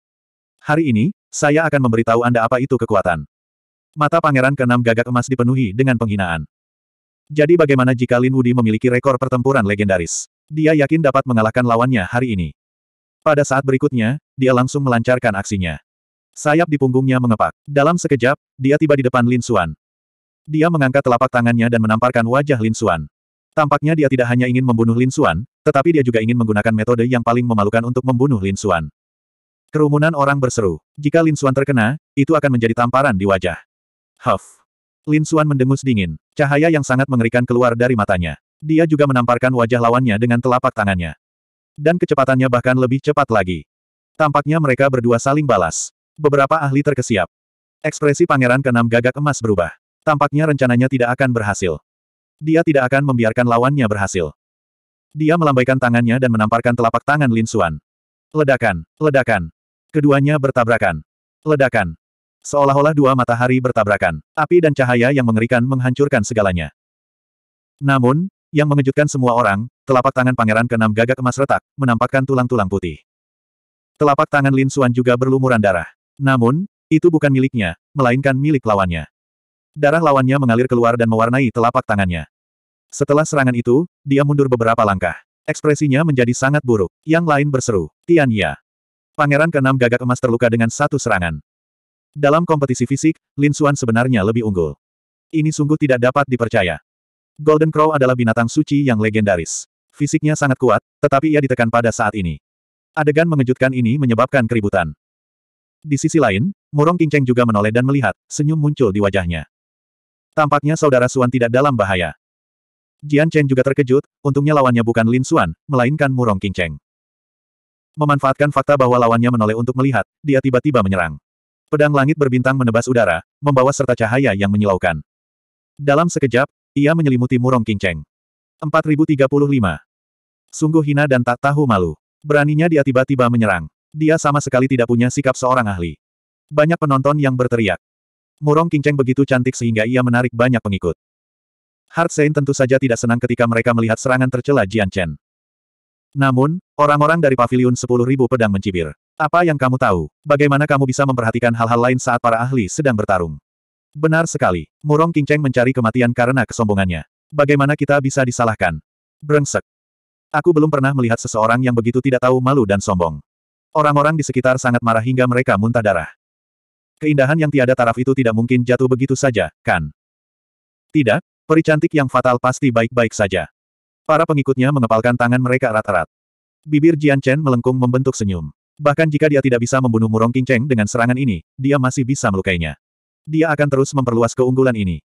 Hari ini, saya akan memberitahu Anda apa itu kekuatan. Mata pangeran keenam gagak emas dipenuhi dengan penghinaan. Jadi bagaimana jika Lin Wudi memiliki rekor pertempuran legendaris? Dia yakin dapat mengalahkan lawannya hari ini. Pada saat berikutnya, dia langsung melancarkan aksinya. Sayap di punggungnya mengepak. Dalam sekejap, dia tiba di depan Lin Suan. Dia mengangkat telapak tangannya dan menamparkan wajah Lin Suan. Tampaknya dia tidak hanya ingin membunuh Lin Suan, tetapi dia juga ingin menggunakan metode yang paling memalukan untuk membunuh Lin Suan. Kerumunan orang berseru. Jika Lin Suan terkena, itu akan menjadi tamparan di wajah. Huff. Lin Suan mendengus dingin. Cahaya yang sangat mengerikan keluar dari matanya. Dia juga menamparkan wajah lawannya dengan telapak tangannya. Dan kecepatannya bahkan lebih cepat lagi. Tampaknya mereka berdua saling balas. Beberapa ahli terkesiap. Ekspresi pangeran keenam gagak emas berubah. Tampaknya rencananya tidak akan berhasil. Dia tidak akan membiarkan lawannya berhasil. Dia melambaikan tangannya dan menamparkan telapak tangan Lin Suan. Ledakan, ledakan. Keduanya bertabrakan. Ledakan. Seolah-olah dua matahari bertabrakan, api dan cahaya yang mengerikan menghancurkan segalanya. Namun, yang mengejutkan semua orang, telapak tangan pangeran keenam gagak emas retak, menampakkan tulang-tulang putih. Telapak tangan Lin Suan juga berlumuran darah. Namun, itu bukan miliknya, melainkan milik lawannya. Darah lawannya mengalir keluar dan mewarnai telapak tangannya. Setelah serangan itu, dia mundur beberapa langkah. Ekspresinya menjadi sangat buruk. Yang lain berseru, Tian Ya. Pangeran keenam gagak emas terluka dengan satu serangan. Dalam kompetisi fisik, Lin Xuan sebenarnya lebih unggul. Ini sungguh tidak dapat dipercaya. Golden Crow adalah binatang suci yang legendaris. Fisiknya sangat kuat, tetapi ia ditekan pada saat ini. Adegan mengejutkan ini menyebabkan keributan. Di sisi lain, Murong Kingceng juga menoleh dan melihat, senyum muncul di wajahnya. Tampaknya saudara Suan tidak dalam bahaya. Jian Chen juga terkejut, untungnya lawannya bukan Lin Xuan, melainkan Murong Kingceng. Memanfaatkan fakta bahwa lawannya menoleh untuk melihat, dia tiba-tiba menyerang. Pedang langit berbintang menebas udara, membawa serta cahaya yang menyilaukan. Dalam sekejap, ia menyelimuti murong kinceng. 4035. Sungguh hina dan tak tahu malu. Beraninya dia tiba-tiba menyerang. Dia sama sekali tidak punya sikap seorang ahli. Banyak penonton yang berteriak. Murong kinceng begitu cantik sehingga ia menarik banyak pengikut. Hartsein tentu saja tidak senang ketika mereka melihat serangan tercela Jian Chen. Namun, orang-orang dari Paviliun 10.000 pedang mencibir. Apa yang kamu tahu? Bagaimana kamu bisa memperhatikan hal-hal lain saat para ahli sedang bertarung? Benar sekali. Murong Cheng mencari kematian karena kesombongannya. Bagaimana kita bisa disalahkan? Brengsek. Aku belum pernah melihat seseorang yang begitu tidak tahu malu dan sombong. Orang-orang di sekitar sangat marah hingga mereka muntah darah. Keindahan yang tiada taraf itu tidak mungkin jatuh begitu saja, kan? Tidak, peri cantik yang fatal pasti baik-baik saja. Para pengikutnya mengepalkan tangan mereka erat-erat. Bibir Jian Chen melengkung membentuk senyum. Bahkan jika dia tidak bisa membunuh Murong King Cheng dengan serangan ini, dia masih bisa melukainya. Dia akan terus memperluas keunggulan ini.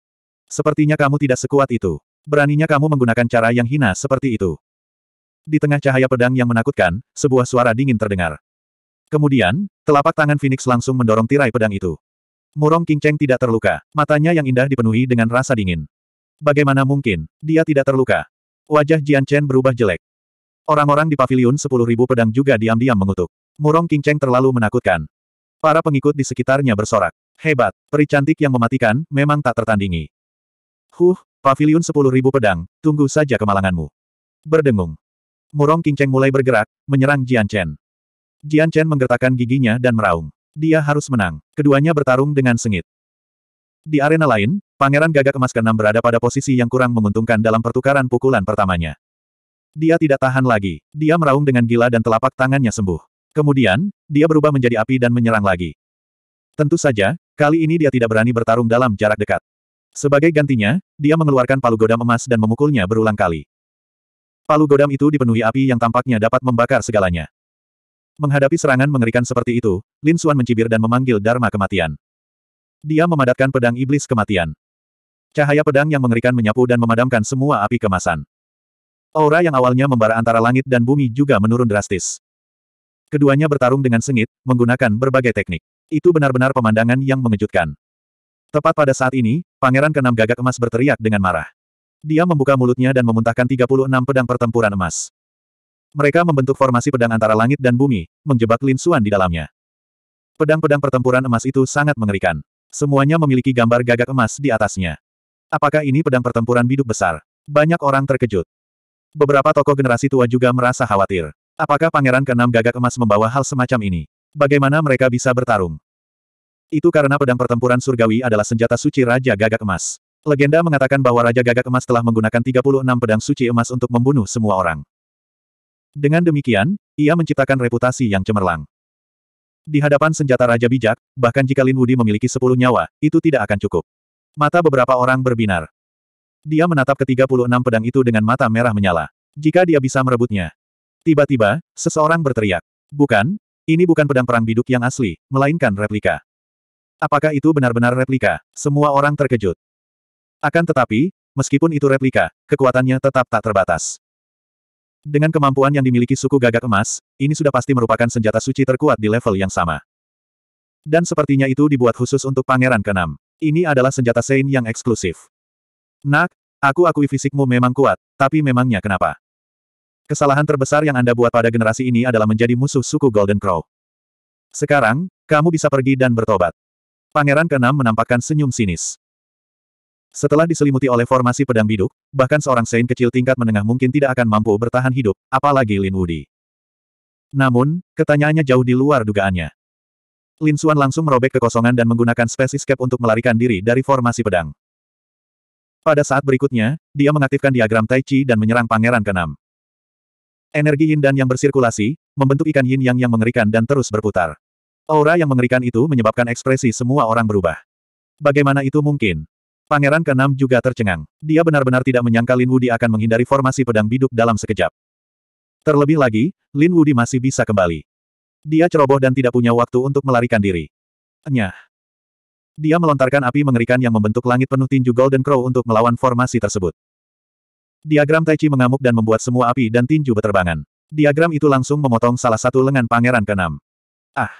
Sepertinya kamu tidak sekuat itu. Beraninya kamu menggunakan cara yang hina seperti itu. Di tengah cahaya pedang yang menakutkan, sebuah suara dingin terdengar. Kemudian, telapak tangan Phoenix langsung mendorong tirai pedang itu. Murong King Cheng tidak terluka, matanya yang indah dipenuhi dengan rasa dingin. Bagaimana mungkin, dia tidak terluka. Wajah Jian Chen berubah jelek. Orang-orang di pavilion 10.000 pedang juga diam-diam mengutuk. Murong Kingcheng terlalu menakutkan. Para pengikut di sekitarnya bersorak. Hebat, peri cantik yang mematikan, memang tak tertandingi. Huh, pavilion sepuluh ribu pedang, tunggu saja kemalanganmu. Berdengung. Murong Kingcheng mulai bergerak, menyerang Jian Chen. Jian Chen menggertakkan giginya dan meraung. Dia harus menang. Keduanya bertarung dengan sengit. Di arena lain, Pangeran Gagak Emas ke-6 berada pada posisi yang kurang menguntungkan dalam pertukaran pukulan pertamanya. Dia tidak tahan lagi. Dia meraung dengan gila dan telapak tangannya sembuh. Kemudian, dia berubah menjadi api dan menyerang lagi. Tentu saja, kali ini dia tidak berani bertarung dalam jarak dekat. Sebagai gantinya, dia mengeluarkan palu godam emas dan memukulnya berulang kali. Palu godam itu dipenuhi api yang tampaknya dapat membakar segalanya. Menghadapi serangan mengerikan seperti itu, Lin Xuan mencibir dan memanggil Dharma kematian. Dia memadatkan pedang iblis kematian. Cahaya pedang yang mengerikan menyapu dan memadamkan semua api kemasan. Aura yang awalnya membara antara langit dan bumi juga menurun drastis. Keduanya bertarung dengan sengit, menggunakan berbagai teknik. Itu benar-benar pemandangan yang mengejutkan. Tepat pada saat ini, Pangeran Keenam Gagak Emas berteriak dengan marah. Dia membuka mulutnya dan memuntahkan 36 pedang pertempuran emas. Mereka membentuk formasi pedang antara langit dan bumi, menjebak Lin Xuan di dalamnya. Pedang-pedang pertempuran emas itu sangat mengerikan. Semuanya memiliki gambar gagak emas di atasnya. Apakah ini pedang pertempuran biduk besar? Banyak orang terkejut. Beberapa tokoh generasi tua juga merasa khawatir. Apakah pangeran keenam gagak emas membawa hal semacam ini? Bagaimana mereka bisa bertarung? Itu karena pedang pertempuran surgawi adalah senjata suci Raja Gagak Emas. Legenda mengatakan bahwa Raja Gagak Emas telah menggunakan 36 pedang suci emas untuk membunuh semua orang. Dengan demikian, ia menciptakan reputasi yang cemerlang. Di hadapan senjata Raja Bijak, bahkan jika Lin Wudi memiliki 10 nyawa, itu tidak akan cukup. Mata beberapa orang berbinar. Dia menatap ke-36 pedang itu dengan mata merah menyala. Jika dia bisa merebutnya, Tiba-tiba, seseorang berteriak. Bukan, ini bukan pedang perang biduk yang asli, melainkan replika. Apakah itu benar-benar replika? Semua orang terkejut. Akan tetapi, meskipun itu replika, kekuatannya tetap tak terbatas. Dengan kemampuan yang dimiliki suku gagak emas, ini sudah pasti merupakan senjata suci terkuat di level yang sama. Dan sepertinya itu dibuat khusus untuk pangeran keenam. Ini adalah senjata Sein yang eksklusif. Nak, aku akui fisikmu memang kuat, tapi memangnya kenapa? Kesalahan terbesar yang Anda buat pada generasi ini adalah menjadi musuh suku Golden Crow. Sekarang, kamu bisa pergi dan bertobat. Pangeran keenam menampakkan senyum sinis. Setelah diselimuti oleh formasi pedang biduk, bahkan seorang Saint kecil tingkat menengah mungkin tidak akan mampu bertahan hidup, apalagi Lin Wudi. Namun, ketanyaannya jauh di luar dugaannya. Lin Xuan langsung merobek kekosongan dan menggunakan spesies cap untuk melarikan diri dari formasi pedang. Pada saat berikutnya, dia mengaktifkan diagram Tai Chi dan menyerang Pangeran Kenam. Energi yin dan yang bersirkulasi, membentuk ikan yin yang yang mengerikan dan terus berputar. Aura yang mengerikan itu menyebabkan ekspresi semua orang berubah. Bagaimana itu mungkin? Pangeran keenam juga tercengang. Dia benar-benar tidak menyangka Lin Wudi akan menghindari formasi pedang biduk dalam sekejap. Terlebih lagi, Lin Wudi masih bisa kembali. Dia ceroboh dan tidak punya waktu untuk melarikan diri. Nyah. Dia melontarkan api mengerikan yang membentuk langit penuh tinju Golden Crow untuk melawan formasi tersebut. Diagram Taichi mengamuk dan membuat semua api dan tinju berterbangan. Diagram itu langsung memotong salah satu lengan pangeran Kenam. Ah!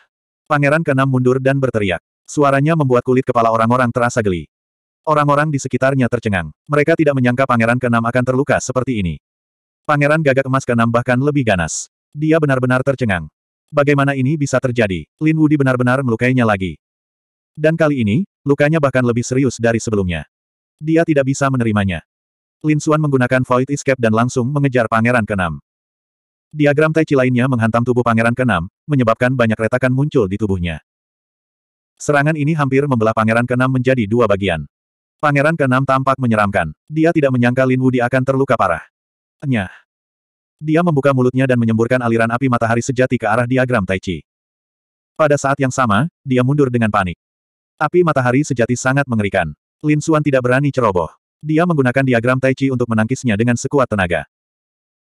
Pangeran Kenam mundur dan berteriak. Suaranya membuat kulit kepala orang-orang terasa geli. Orang-orang di sekitarnya tercengang. Mereka tidak menyangka pangeran Kenam akan terluka seperti ini. Pangeran gagak emas Kenam bahkan lebih ganas. Dia benar-benar tercengang. Bagaimana ini bisa terjadi? Lin Wudi benar-benar melukainya lagi. Dan kali ini, lukanya bahkan lebih serius dari sebelumnya. Dia tidak bisa menerimanya. Lin Xuan menggunakan Void Escape dan langsung mengejar Pangeran Kenam. Diagram Tai Chi lainnya menghantam tubuh Pangeran Kenam, menyebabkan banyak retakan muncul di tubuhnya. Serangan ini hampir membelah Pangeran Kenam menjadi dua bagian. Pangeran Kenam tampak menyeramkan. Dia tidak menyangka Lin Wudi akan terluka parah. Nyah. Dia membuka mulutnya dan menyemburkan aliran api matahari sejati ke arah diagram Tai Chi. Pada saat yang sama, dia mundur dengan panik. Api matahari sejati sangat mengerikan. Lin Xuan tidak berani ceroboh. Dia menggunakan diagram Tai Chi untuk menangkisnya dengan sekuat tenaga.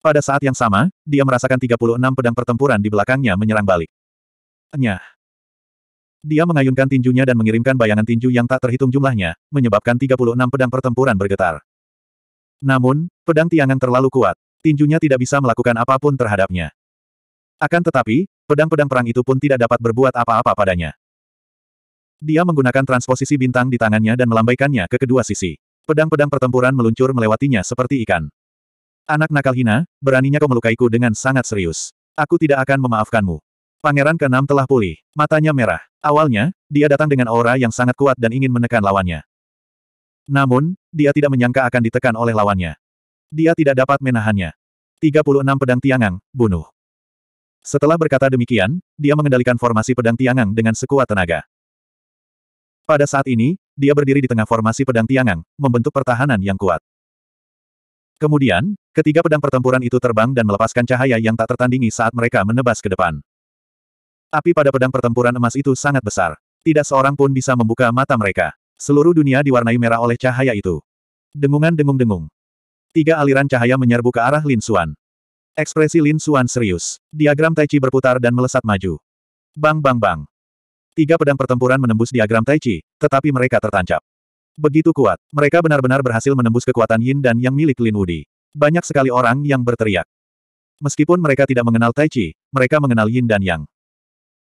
Pada saat yang sama, dia merasakan 36 pedang pertempuran di belakangnya menyerang balik. Nyah. Dia mengayunkan tinjunya dan mengirimkan bayangan tinju yang tak terhitung jumlahnya, menyebabkan 36 pedang pertempuran bergetar. Namun, pedang Tiangan terlalu kuat. Tinjunya tidak bisa melakukan apapun terhadapnya. Akan tetapi, pedang-pedang perang itu pun tidak dapat berbuat apa-apa padanya. Dia menggunakan transposisi bintang di tangannya dan melambaikannya ke kedua sisi. Pedang-pedang pertempuran meluncur melewatinya seperti ikan. Anak nakal hina, beraninya kau melukaiku dengan sangat serius. Aku tidak akan memaafkanmu. Pangeran keenam telah pulih, matanya merah. Awalnya, dia datang dengan aura yang sangat kuat dan ingin menekan lawannya. Namun, dia tidak menyangka akan ditekan oleh lawannya. Dia tidak dapat menahannya. 36 pedang tiangang, bunuh. Setelah berkata demikian, dia mengendalikan formasi pedang tiangang dengan sekuat tenaga. Pada saat ini, dia berdiri di tengah formasi pedang tiangang, membentuk pertahanan yang kuat. Kemudian, ketiga pedang pertempuran itu terbang dan melepaskan cahaya yang tak tertandingi saat mereka menebas ke depan. Api pada pedang pertempuran emas itu sangat besar. Tidak seorang pun bisa membuka mata mereka. Seluruh dunia diwarnai merah oleh cahaya itu. Dengungan dengung-dengung. Tiga aliran cahaya menyerbu ke arah Lin Xuan. Ekspresi Lin Xuan serius. Diagram Tai Chi berputar dan melesat maju. Bang bang bang. Tiga pedang pertempuran menembus diagram Tai Chi, tetapi mereka tertancap. Begitu kuat, mereka benar-benar berhasil menembus kekuatan Yin dan Yang milik Lin Wudi. Banyak sekali orang yang berteriak. Meskipun mereka tidak mengenal Tai Chi, mereka mengenal Yin dan Yang.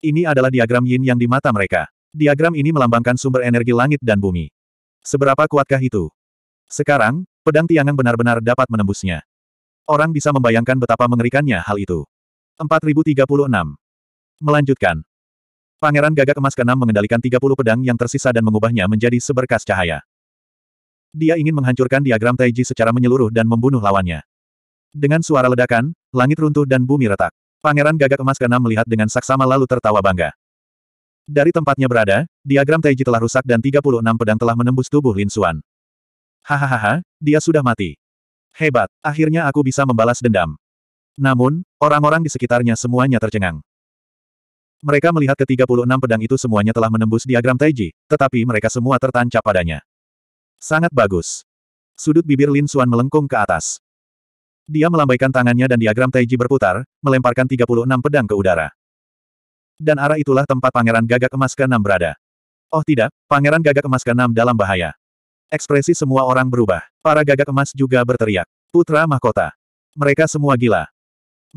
Ini adalah diagram Yin Yang di mata mereka. Diagram ini melambangkan sumber energi langit dan bumi. Seberapa kuatkah itu? Sekarang, pedang Tiangang benar-benar dapat menembusnya. Orang bisa membayangkan betapa mengerikannya hal itu. 4036. Melanjutkan. Pangeran gagak emas keenam mengendalikan 30 pedang yang tersisa dan mengubahnya menjadi seberkas cahaya. Dia ingin menghancurkan diagram Taiji secara menyeluruh dan membunuh lawannya. Dengan suara ledakan, langit runtuh dan bumi retak. Pangeran gagak emas keenam melihat dengan saksama lalu tertawa bangga. Dari tempatnya berada, diagram Taiji telah rusak dan 36 pedang telah menembus tubuh Lin Xuan. Hahaha, dia sudah mati. Hebat, akhirnya aku bisa membalas dendam. Namun, orang-orang di sekitarnya semuanya tercengang. Mereka melihat ke-36 pedang itu semuanya telah menembus diagram Taiji, tetapi mereka semua tertancap padanya. Sangat bagus. Sudut bibir Lin Xuan melengkung ke atas. Dia melambaikan tangannya dan diagram Taiji berputar, melemparkan 36 pedang ke udara. Dan arah itulah tempat Pangeran Gagak Emas ke-6 berada. Oh tidak, Pangeran Gagak Emas ke-6 dalam bahaya. Ekspresi semua orang berubah. Para gagak emas juga berteriak. Putra mahkota. Mereka semua gila.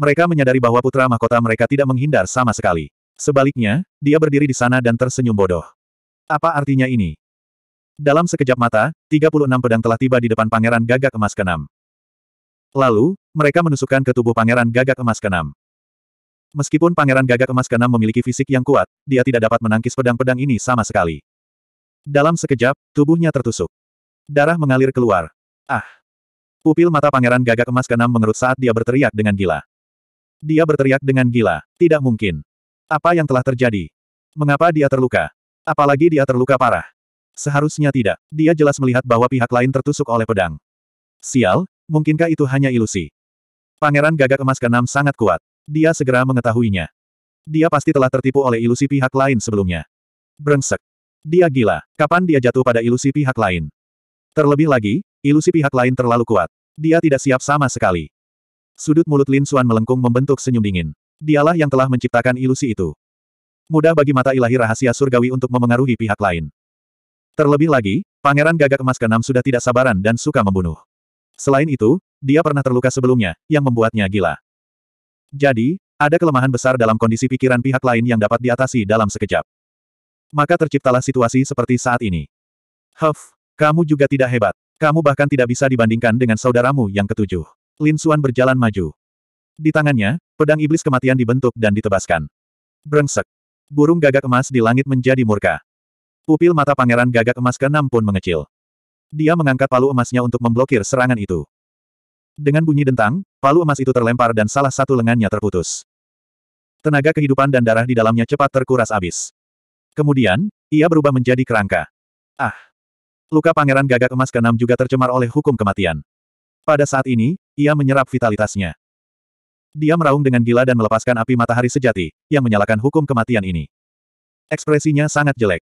Mereka menyadari bahwa putra mahkota mereka tidak menghindar sama sekali. Sebaliknya, dia berdiri di sana dan tersenyum bodoh. Apa artinya ini? Dalam sekejap mata, 36 pedang telah tiba di depan pangeran gagak emas Kenam. Lalu, mereka menusukkan ke tubuh pangeran gagak emas Kenam. Meskipun pangeran gagak emas Kenam memiliki fisik yang kuat, dia tidak dapat menangkis pedang-pedang ini sama sekali. Dalam sekejap, tubuhnya tertusuk. Darah mengalir keluar. Ah! Pupil mata pangeran gagak emas Kenam mengerut saat dia berteriak dengan gila. Dia berteriak dengan gila. Tidak mungkin. Apa yang telah terjadi? Mengapa dia terluka? Apalagi dia terluka parah. Seharusnya tidak. Dia jelas melihat bahwa pihak lain tertusuk oleh pedang. Sial, mungkinkah itu hanya ilusi? Pangeran gagak emas keenam sangat kuat. Dia segera mengetahuinya. Dia pasti telah tertipu oleh ilusi pihak lain sebelumnya. Brengsek. Dia gila. Kapan dia jatuh pada ilusi pihak lain? Terlebih lagi, ilusi pihak lain terlalu kuat. Dia tidak siap sama sekali. Sudut mulut Lin Suan melengkung membentuk senyum dingin. Dialah yang telah menciptakan ilusi itu. Mudah bagi mata ilahi rahasia surgawi untuk memengaruhi pihak lain. Terlebih lagi, Pangeran Gagak Emas keenam sudah tidak sabaran dan suka membunuh. Selain itu, dia pernah terluka sebelumnya, yang membuatnya gila. Jadi, ada kelemahan besar dalam kondisi pikiran pihak lain yang dapat diatasi dalam sekejap. Maka terciptalah situasi seperti saat ini. Huff, kamu juga tidak hebat. Kamu bahkan tidak bisa dibandingkan dengan saudaramu yang ketujuh. Lin Xuan berjalan maju. Di tangannya, pedang iblis kematian dibentuk dan ditebaskan. Brengsek. Burung gagak emas di langit menjadi murka. Pupil mata pangeran gagak emas keenam pun mengecil. Dia mengangkat palu emasnya untuk memblokir serangan itu. Dengan bunyi dentang, palu emas itu terlempar dan salah satu lengannya terputus. Tenaga kehidupan dan darah di dalamnya cepat terkuras abis. Kemudian, ia berubah menjadi kerangka. Ah! Luka pangeran gagak emas keenam juga tercemar oleh hukum kematian. Pada saat ini, ia menyerap vitalitasnya. Dia meraung dengan gila dan melepaskan api matahari sejati, yang menyalakan hukum kematian ini. Ekspresinya sangat jelek.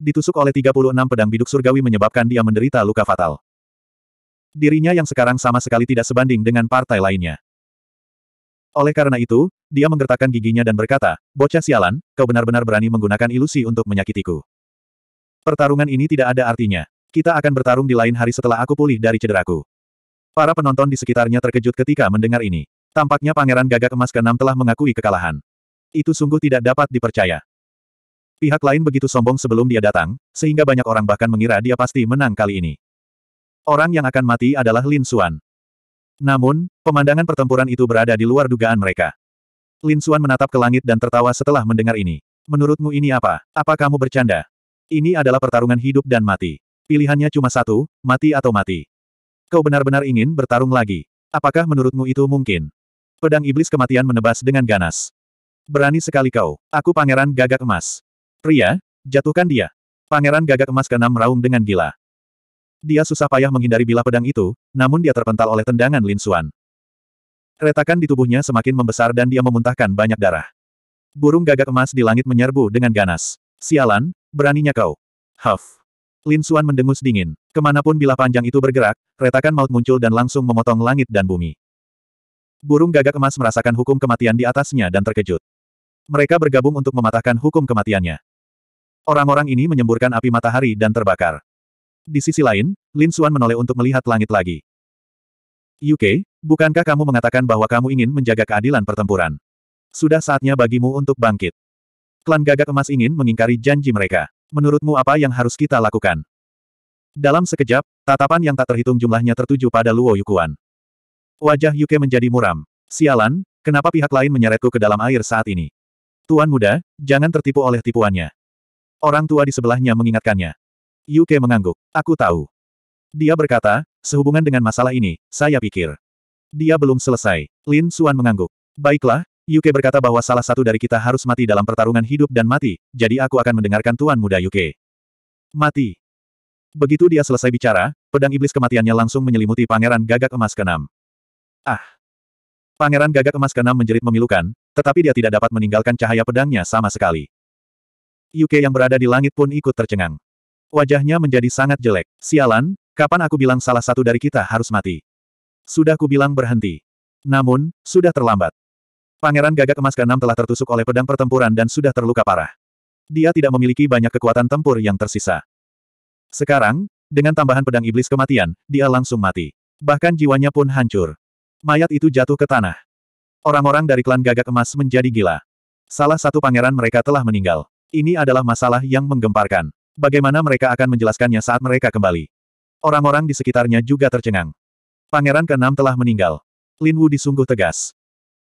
Ditusuk oleh 36 pedang biduk surgawi menyebabkan dia menderita luka fatal. Dirinya yang sekarang sama sekali tidak sebanding dengan partai lainnya. Oleh karena itu, dia menggertakkan giginya dan berkata, Bocah sialan, kau benar-benar berani menggunakan ilusi untuk menyakitiku. Pertarungan ini tidak ada artinya. Kita akan bertarung di lain hari setelah aku pulih dari cederaku. Para penonton di sekitarnya terkejut ketika mendengar ini. Tampaknya Pangeran Gagak Emas ke-6 telah mengakui kekalahan. Itu sungguh tidak dapat dipercaya. Pihak lain begitu sombong sebelum dia datang, sehingga banyak orang bahkan mengira dia pasti menang kali ini. Orang yang akan mati adalah Lin Xuan. Namun, pemandangan pertempuran itu berada di luar dugaan mereka. Lin Xuan menatap ke langit dan tertawa setelah mendengar ini. Menurutmu ini apa? Apa kamu bercanda? Ini adalah pertarungan hidup dan mati. Pilihannya cuma satu, mati atau mati. Kau benar-benar ingin bertarung lagi. Apakah menurutmu itu mungkin? Pedang iblis kematian menebas dengan ganas. Berani sekali kau, aku pangeran gagak emas. Pria, jatuhkan dia. Pangeran gagak emas keenam meraung dengan gila. Dia susah payah menghindari bila pedang itu, namun dia terpental oleh tendangan Lin Suan. Retakan di tubuhnya semakin membesar dan dia memuntahkan banyak darah. Burung gagak emas di langit menyerbu dengan ganas. Sialan, beraninya kau. Huff. Lin Suan mendengus dingin. Kemanapun bila panjang itu bergerak, retakan maut muncul dan langsung memotong langit dan bumi burung gagak emas merasakan hukum kematian di atasnya dan terkejut. Mereka bergabung untuk mematahkan hukum kematiannya. Orang-orang ini menyemburkan api matahari dan terbakar. Di sisi lain, Lin Xuan menoleh untuk melihat langit lagi. UK, bukankah kamu mengatakan bahwa kamu ingin menjaga keadilan pertempuran? Sudah saatnya bagimu untuk bangkit. Klan gagak emas ingin mengingkari janji mereka. Menurutmu apa yang harus kita lakukan? Dalam sekejap, tatapan yang tak terhitung jumlahnya tertuju pada Luo Yukuan. Wajah Yuke menjadi muram. Sialan, kenapa pihak lain menyeretku ke dalam air saat ini? Tuan muda, jangan tertipu oleh tipuannya. Orang tua di sebelahnya mengingatkannya. Yuke mengangguk. Aku tahu. Dia berkata, sehubungan dengan masalah ini, saya pikir. Dia belum selesai. Lin Suan mengangguk. Baiklah, Yuke berkata bahwa salah satu dari kita harus mati dalam pertarungan hidup dan mati, jadi aku akan mendengarkan tuan muda Yuke. Mati. Begitu dia selesai bicara, pedang iblis kematiannya langsung menyelimuti pangeran gagak emas keenam. Ah! Pangeran gagak emas keenam menjerit memilukan, tetapi dia tidak dapat meninggalkan cahaya pedangnya sama sekali. Yuke yang berada di langit pun ikut tercengang. Wajahnya menjadi sangat jelek. Sialan, kapan aku bilang salah satu dari kita harus mati? Sudah ku bilang berhenti. Namun, sudah terlambat. Pangeran gagak emas keenam telah tertusuk oleh pedang pertempuran dan sudah terluka parah. Dia tidak memiliki banyak kekuatan tempur yang tersisa. Sekarang, dengan tambahan pedang iblis kematian, dia langsung mati. Bahkan jiwanya pun hancur mayat itu jatuh ke tanah. Orang-orang dari klan gagak emas menjadi gila. Salah satu pangeran mereka telah meninggal. Ini adalah masalah yang menggemparkan. Bagaimana mereka akan menjelaskannya saat mereka kembali? Orang-orang di sekitarnya juga tercengang. Pangeran keenam telah meninggal. Lin Wu disungguh tegas.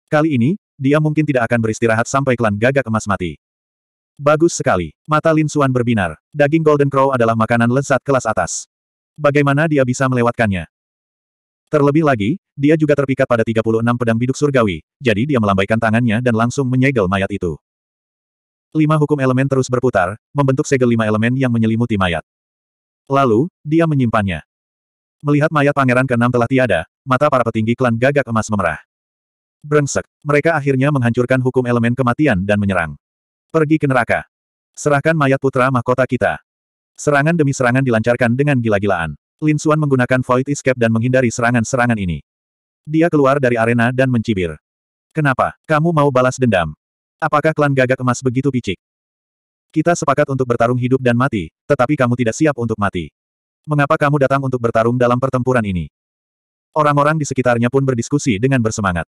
Kali ini, dia mungkin tidak akan beristirahat sampai klan gagak emas mati. Bagus sekali. Mata Lin Suan berbinar. Daging Golden Crow adalah makanan lezat kelas atas. Bagaimana dia bisa melewatkannya? Terlebih lagi, dia juga terpikat pada 36 pedang biduk surgawi, jadi dia melambaikan tangannya dan langsung menyegel mayat itu. Lima hukum elemen terus berputar, membentuk segel lima elemen yang menyelimuti mayat. Lalu, dia menyimpannya. Melihat mayat pangeran keenam telah tiada, mata para petinggi klan gagak emas memerah. Brengsek, mereka akhirnya menghancurkan hukum elemen kematian dan menyerang. Pergi ke neraka. Serahkan mayat putra mahkota kita. Serangan demi serangan dilancarkan dengan gila-gilaan. Lin Suan menggunakan Void Escape dan menghindari serangan-serangan ini. Dia keluar dari arena dan mencibir. Kenapa? Kamu mau balas dendam? Apakah klan gagak emas begitu picik? Kita sepakat untuk bertarung hidup dan mati, tetapi kamu tidak siap untuk mati. Mengapa kamu datang untuk bertarung dalam pertempuran ini? Orang-orang di sekitarnya pun berdiskusi dengan bersemangat.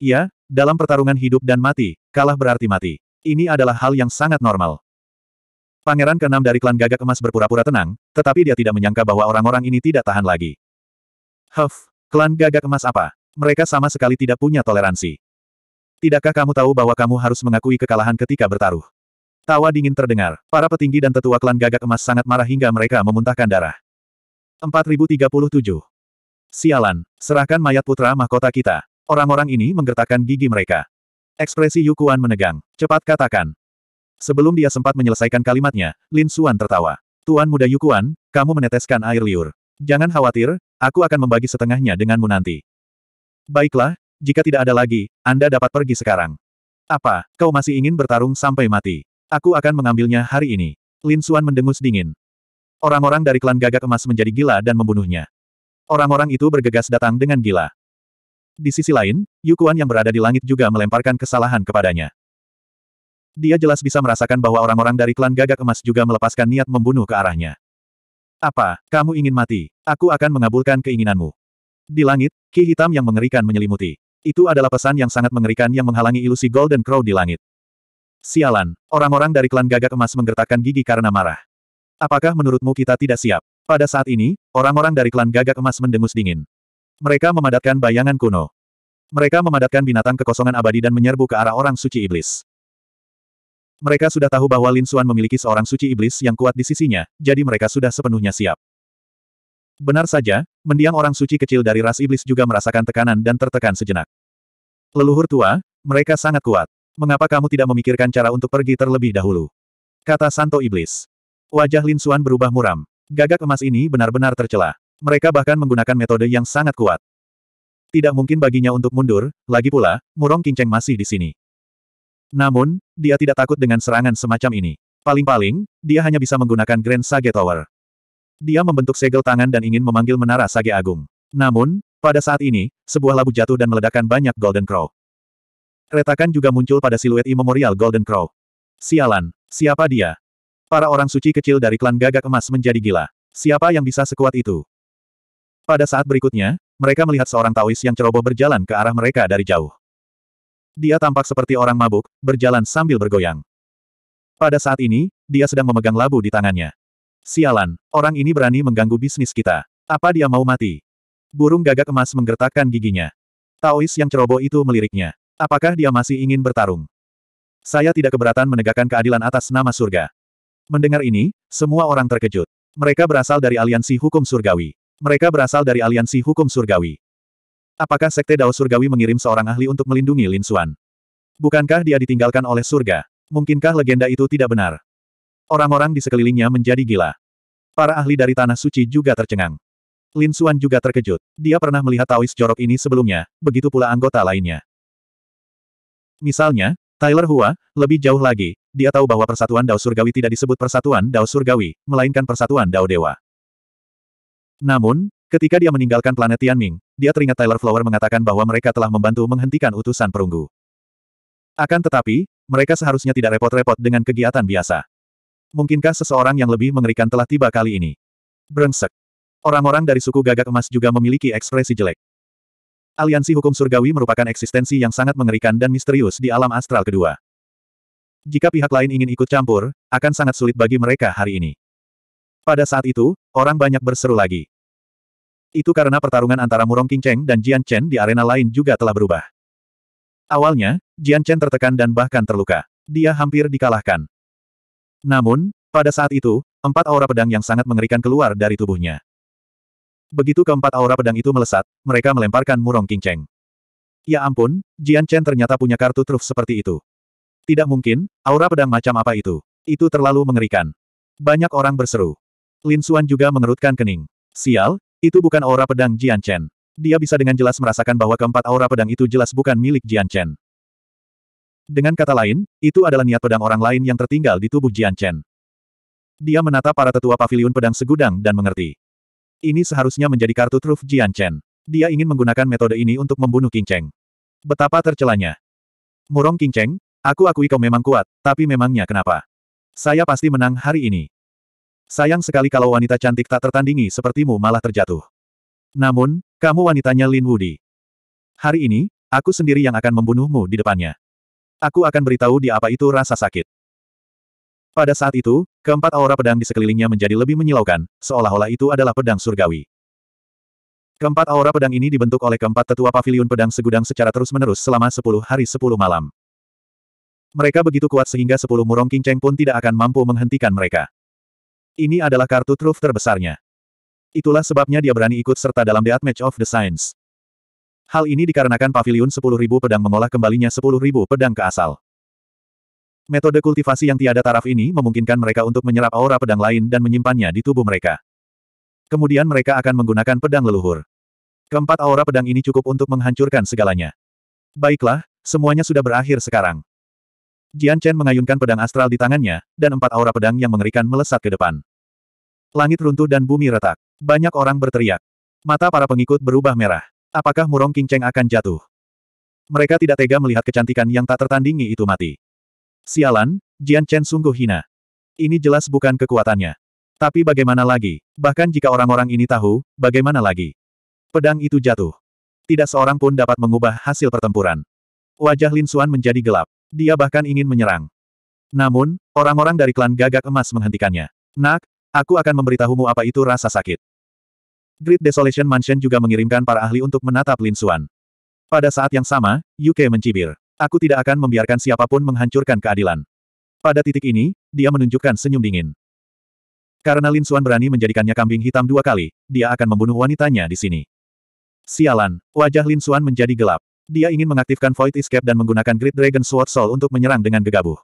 Ya, dalam pertarungan hidup dan mati, kalah berarti mati. Ini adalah hal yang sangat normal. Pangeran keenam dari klan gagak emas berpura-pura tenang, tetapi dia tidak menyangka bahwa orang-orang ini tidak tahan lagi. Huff, klan gagak emas apa? Mereka sama sekali tidak punya toleransi. Tidakkah kamu tahu bahwa kamu harus mengakui kekalahan ketika bertaruh? Tawa dingin terdengar. Para petinggi dan tetua klan gagak emas sangat marah hingga mereka memuntahkan darah. 4037. Sialan, serahkan mayat putra mahkota kita. Orang-orang ini menggertakkan gigi mereka. Ekspresi Yukuan menegang. Cepat katakan, Sebelum dia sempat menyelesaikan kalimatnya, Lin Xuan tertawa. Tuan muda Yukuan, kamu meneteskan air liur. Jangan khawatir, aku akan membagi setengahnya denganmu nanti. Baiklah, jika tidak ada lagi, Anda dapat pergi sekarang. Apa, kau masih ingin bertarung sampai mati? Aku akan mengambilnya hari ini. Lin Xuan mendengus dingin. Orang-orang dari klan gagak emas menjadi gila dan membunuhnya. Orang-orang itu bergegas datang dengan gila. Di sisi lain, Yukuan yang berada di langit juga melemparkan kesalahan kepadanya. Dia jelas bisa merasakan bahwa orang-orang dari klan gagak emas juga melepaskan niat membunuh ke arahnya. Apa, kamu ingin mati? Aku akan mengabulkan keinginanmu. Di langit, ki hitam yang mengerikan menyelimuti. Itu adalah pesan yang sangat mengerikan yang menghalangi ilusi Golden Crow di langit. Sialan, orang-orang dari klan gagak emas menggertakkan gigi karena marah. Apakah menurutmu kita tidak siap? Pada saat ini, orang-orang dari klan gagak emas mendengus dingin. Mereka memadatkan bayangan kuno. Mereka memadatkan binatang kekosongan abadi dan menyerbu ke arah orang suci iblis. Mereka sudah tahu bahwa Lin Suan memiliki seorang suci iblis yang kuat di sisinya, jadi mereka sudah sepenuhnya siap. Benar saja, mendiang orang suci kecil dari ras iblis juga merasakan tekanan dan tertekan sejenak. Leluhur tua, mereka sangat kuat. Mengapa kamu tidak memikirkan cara untuk pergi terlebih dahulu? Kata Santo Iblis. Wajah Lin Suan berubah muram. Gagak emas ini benar-benar tercela. Mereka bahkan menggunakan metode yang sangat kuat. Tidak mungkin baginya untuk mundur, lagi pula, Murong Kinceng masih di sini. Namun, dia tidak takut dengan serangan semacam ini. Paling-paling, dia hanya bisa menggunakan Grand Sage Tower. Dia membentuk segel tangan dan ingin memanggil Menara Sage Agung. Namun, pada saat ini, sebuah labu jatuh dan meledakkan banyak Golden Crow. Retakan juga muncul pada siluet immemorial Golden Crow. Sialan, siapa dia? Para orang suci kecil dari klan gagak emas menjadi gila. Siapa yang bisa sekuat itu? Pada saat berikutnya, mereka melihat seorang Taois yang ceroboh berjalan ke arah mereka dari jauh. Dia tampak seperti orang mabuk, berjalan sambil bergoyang. Pada saat ini, dia sedang memegang labu di tangannya. Sialan, orang ini berani mengganggu bisnis kita. Apa dia mau mati? Burung gagak emas menggertakkan giginya. Taois yang ceroboh itu meliriknya. Apakah dia masih ingin bertarung? Saya tidak keberatan menegakkan keadilan atas nama surga. Mendengar ini, semua orang terkejut. Mereka berasal dari aliansi hukum surgawi. Mereka berasal dari aliansi hukum surgawi. Apakah Sekte Dao Surgawi mengirim seorang ahli untuk melindungi Lin Xuan? Bukankah dia ditinggalkan oleh surga? Mungkinkah legenda itu tidak benar? Orang-orang di sekelilingnya menjadi gila. Para ahli dari Tanah Suci juga tercengang. Lin Xuan juga terkejut. Dia pernah melihat Taois jorok ini sebelumnya, begitu pula anggota lainnya. Misalnya, Tyler Hua, lebih jauh lagi, dia tahu bahwa persatuan Dao Surgawi tidak disebut persatuan Dao Surgawi, melainkan persatuan Dao Dewa. Namun, ketika dia meninggalkan planet Tianming, dia teringat Tyler Flower mengatakan bahwa mereka telah membantu menghentikan utusan perunggu. Akan tetapi, mereka seharusnya tidak repot-repot dengan kegiatan biasa. Mungkinkah seseorang yang lebih mengerikan telah tiba kali ini? Brengsek. Orang-orang dari suku gagak emas juga memiliki ekspresi jelek. Aliansi Hukum Surgawi merupakan eksistensi yang sangat mengerikan dan misterius di alam astral kedua. Jika pihak lain ingin ikut campur, akan sangat sulit bagi mereka hari ini. Pada saat itu, orang banyak berseru lagi. Itu karena pertarungan antara Murong Qingcheng dan Jian Chen di arena lain juga telah berubah. Awalnya, Jian Chen tertekan dan bahkan terluka. Dia hampir dikalahkan. Namun, pada saat itu, empat aura pedang yang sangat mengerikan keluar dari tubuhnya. Begitu keempat aura pedang itu melesat, mereka melemparkan Murong Qingcheng. Ya ampun, Jian Chen ternyata punya kartu truf seperti itu. Tidak mungkin, aura pedang macam apa itu? Itu terlalu mengerikan. Banyak orang berseru. Lin Xuan juga mengerutkan kening. Sial, itu bukan aura pedang Jian Chen. Dia bisa dengan jelas merasakan bahwa keempat aura pedang itu jelas bukan milik Jian Chen. Dengan kata lain, itu adalah niat pedang orang lain yang tertinggal di tubuh Jian Chen. Dia menatap para tetua pavilion pedang segudang dan mengerti. Ini seharusnya menjadi kartu truf Jian Chen. Dia ingin menggunakan metode ini untuk membunuh King Cheng. Betapa tercelanya. Murong King Cheng, aku akui kau memang kuat, tapi memangnya kenapa? Saya pasti menang hari ini. Sayang sekali kalau wanita cantik tak tertandingi sepertimu malah terjatuh. Namun, kamu wanitanya Lin Wudi. Hari ini, aku sendiri yang akan membunuhmu di depannya. Aku akan beritahu di apa itu rasa sakit. Pada saat itu, keempat aura pedang di sekelilingnya menjadi lebih menyilaukan, seolah-olah itu adalah pedang surgawi. Keempat aura pedang ini dibentuk oleh keempat tetua pavilion pedang segudang secara terus-menerus selama sepuluh hari sepuluh malam. Mereka begitu kuat sehingga sepuluh murong kinceng pun tidak akan mampu menghentikan mereka. Ini adalah kartu truf terbesarnya. Itulah sebabnya dia berani ikut serta dalam Death Match of the Science. Hal ini dikarenakan Pavilion 10.000 pedang mengolah kembalinya 10.000 pedang ke asal. Metode kultivasi yang tiada taraf ini memungkinkan mereka untuk menyerap aura pedang lain dan menyimpannya di tubuh mereka. Kemudian mereka akan menggunakan pedang leluhur. Keempat aura pedang ini cukup untuk menghancurkan segalanya. Baiklah, semuanya sudah berakhir sekarang. Jian Chen mengayunkan pedang astral di tangannya, dan empat aura pedang yang mengerikan melesat ke depan. Langit runtuh dan bumi retak. Banyak orang berteriak. Mata para pengikut berubah merah. Apakah Murong Kingceng akan jatuh? Mereka tidak tega melihat kecantikan yang tak tertandingi itu mati. Sialan, Jian Chen sungguh hina. Ini jelas bukan kekuatannya. Tapi bagaimana lagi? Bahkan jika orang-orang ini tahu, bagaimana lagi? Pedang itu jatuh. Tidak seorang pun dapat mengubah hasil pertempuran. Wajah Lin Xuan menjadi gelap. Dia bahkan ingin menyerang. Namun, orang-orang dari klan gagak emas menghentikannya. Nak, Aku akan memberitahumu apa itu rasa sakit. Great Desolation Mansion juga mengirimkan para ahli untuk menatap Lin Xuan. Pada saat yang sama, Yuke mencibir. Aku tidak akan membiarkan siapapun menghancurkan keadilan. Pada titik ini, dia menunjukkan senyum dingin. Karena Lin Xuan berani menjadikannya kambing hitam dua kali, dia akan membunuh wanitanya di sini. Sialan, wajah Lin Xuan menjadi gelap. Dia ingin mengaktifkan Void Escape dan menggunakan Great Dragon Sword Soul untuk menyerang dengan gegabah.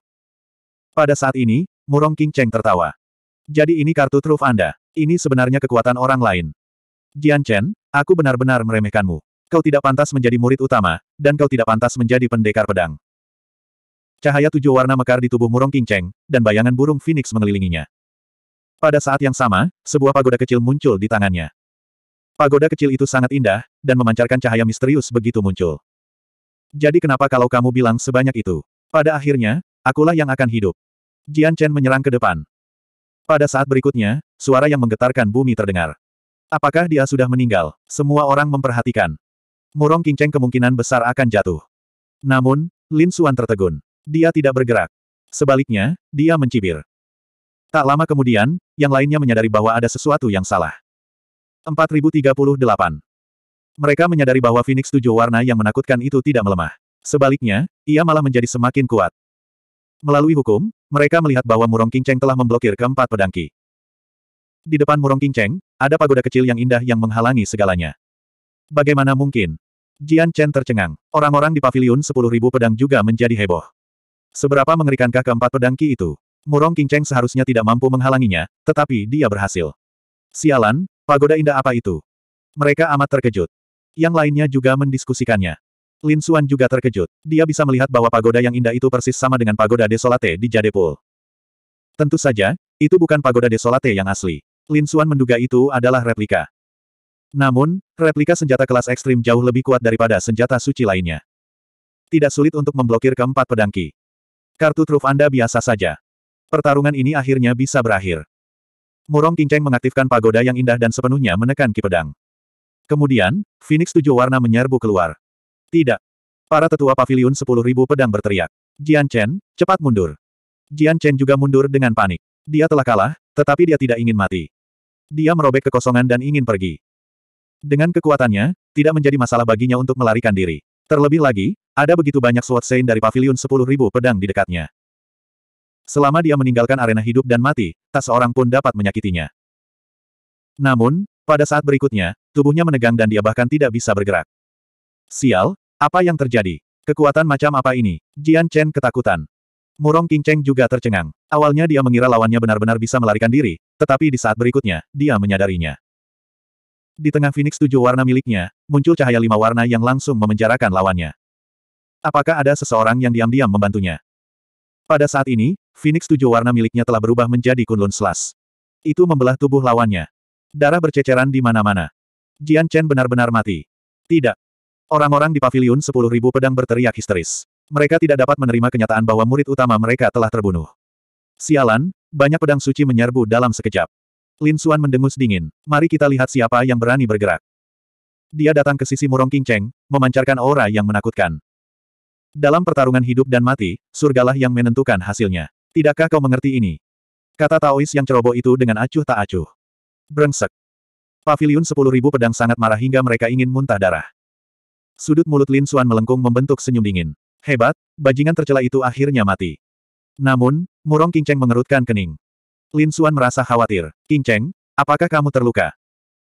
Pada saat ini, Murong King Cheng tertawa. Jadi ini kartu truf Anda. Ini sebenarnya kekuatan orang lain. Jian Chen, aku benar-benar meremehkanmu. Kau tidak pantas menjadi murid utama, dan kau tidak pantas menjadi pendekar pedang. Cahaya tujuh warna mekar di tubuh murung kinceng, dan bayangan burung phoenix mengelilinginya. Pada saat yang sama, sebuah pagoda kecil muncul di tangannya. Pagoda kecil itu sangat indah, dan memancarkan cahaya misterius begitu muncul. Jadi kenapa kalau kamu bilang sebanyak itu? Pada akhirnya, akulah yang akan hidup. Jian Chen menyerang ke depan. Pada saat berikutnya, suara yang menggetarkan bumi terdengar. Apakah dia sudah meninggal? Semua orang memperhatikan. Murong Kingcheng kemungkinan besar akan jatuh. Namun, Lin Suan tertegun. Dia tidak bergerak. Sebaliknya, dia mencibir. Tak lama kemudian, yang lainnya menyadari bahwa ada sesuatu yang salah. 4038. Mereka menyadari bahwa Phoenix tujuh warna yang menakutkan itu tidak melemah. Sebaliknya, ia malah menjadi semakin kuat. Melalui hukum, mereka melihat bahwa Murong Qingcheng telah memblokir keempat pedang Ki. Di depan Murong Qingcheng ada pagoda kecil yang indah yang menghalangi segalanya. Bagaimana mungkin? Jian Chen tercengang. Orang-orang di paviliun 10.000 pedang juga menjadi heboh. Seberapa mengerikankah keempat pedang Ki itu? Murong Qingcheng seharusnya tidak mampu menghalanginya, tetapi dia berhasil. Sialan, pagoda indah apa itu? Mereka amat terkejut. Yang lainnya juga mendiskusikannya. Lin Xuan juga terkejut. Dia bisa melihat bahwa pagoda yang indah itu persis sama dengan pagoda desolate di Jadepul. Tentu saja, itu bukan pagoda desolate yang asli. Lin Xuan menduga itu adalah replika. Namun, replika senjata kelas ekstrim jauh lebih kuat daripada senjata suci lainnya. Tidak sulit untuk memblokir keempat pedangki. Kartu truf Anda biasa saja. Pertarungan ini akhirnya bisa berakhir. Murong Kinceng mengaktifkan pagoda yang indah dan sepenuhnya menekan ki pedang. Kemudian, Phoenix tujuh warna menyerbu keluar. Tidak. Para tetua pavilion 10.000 pedang berteriak. Jian Chen, cepat mundur. Jian Chen juga mundur dengan panik. Dia telah kalah, tetapi dia tidak ingin mati. Dia merobek kekosongan dan ingin pergi. Dengan kekuatannya, tidak menjadi masalah baginya untuk melarikan diri. Terlebih lagi, ada begitu banyak SWAT Sein dari pavilion 10.000 pedang di dekatnya. Selama dia meninggalkan arena hidup dan mati, tak seorang pun dapat menyakitinya. Namun, pada saat berikutnya, tubuhnya menegang dan dia bahkan tidak bisa bergerak. Sial, apa yang terjadi? Kekuatan macam apa ini? Jian Chen ketakutan. Murong Cheng juga tercengang. Awalnya dia mengira lawannya benar-benar bisa melarikan diri, tetapi di saat berikutnya, dia menyadarinya. Di tengah Phoenix tujuh warna miliknya, muncul cahaya lima warna yang langsung memenjarakan lawannya. Apakah ada seseorang yang diam-diam membantunya? Pada saat ini, Phoenix tujuh warna miliknya telah berubah menjadi Kunlun Slash. Itu membelah tubuh lawannya. Darah berceceran di mana-mana. Jian Chen benar-benar mati. Tidak, Orang-orang di paviliun 10.000 pedang berteriak histeris. Mereka tidak dapat menerima kenyataan bahwa murid utama mereka telah terbunuh. Sialan, banyak pedang suci menyerbu dalam sekejap. Lin Xuan mendengus dingin. Mari kita lihat siapa yang berani bergerak. Dia datang ke sisi Murong King Cheng, memancarkan aura yang menakutkan. Dalam pertarungan hidup dan mati, surgalah yang menentukan hasilnya. Tidakkah kau mengerti ini? Kata Taois yang ceroboh itu dengan acuh tak acuh. Brengsek. Paviliun 10.000 pedang sangat marah hingga mereka ingin muntah darah. Sudut mulut Lin Suan melengkung membentuk senyum dingin. Hebat, bajingan tercela itu akhirnya mati. Namun, murong Kinceng mengerutkan kening. Lin Suan merasa khawatir. Kinceng, apakah kamu terluka?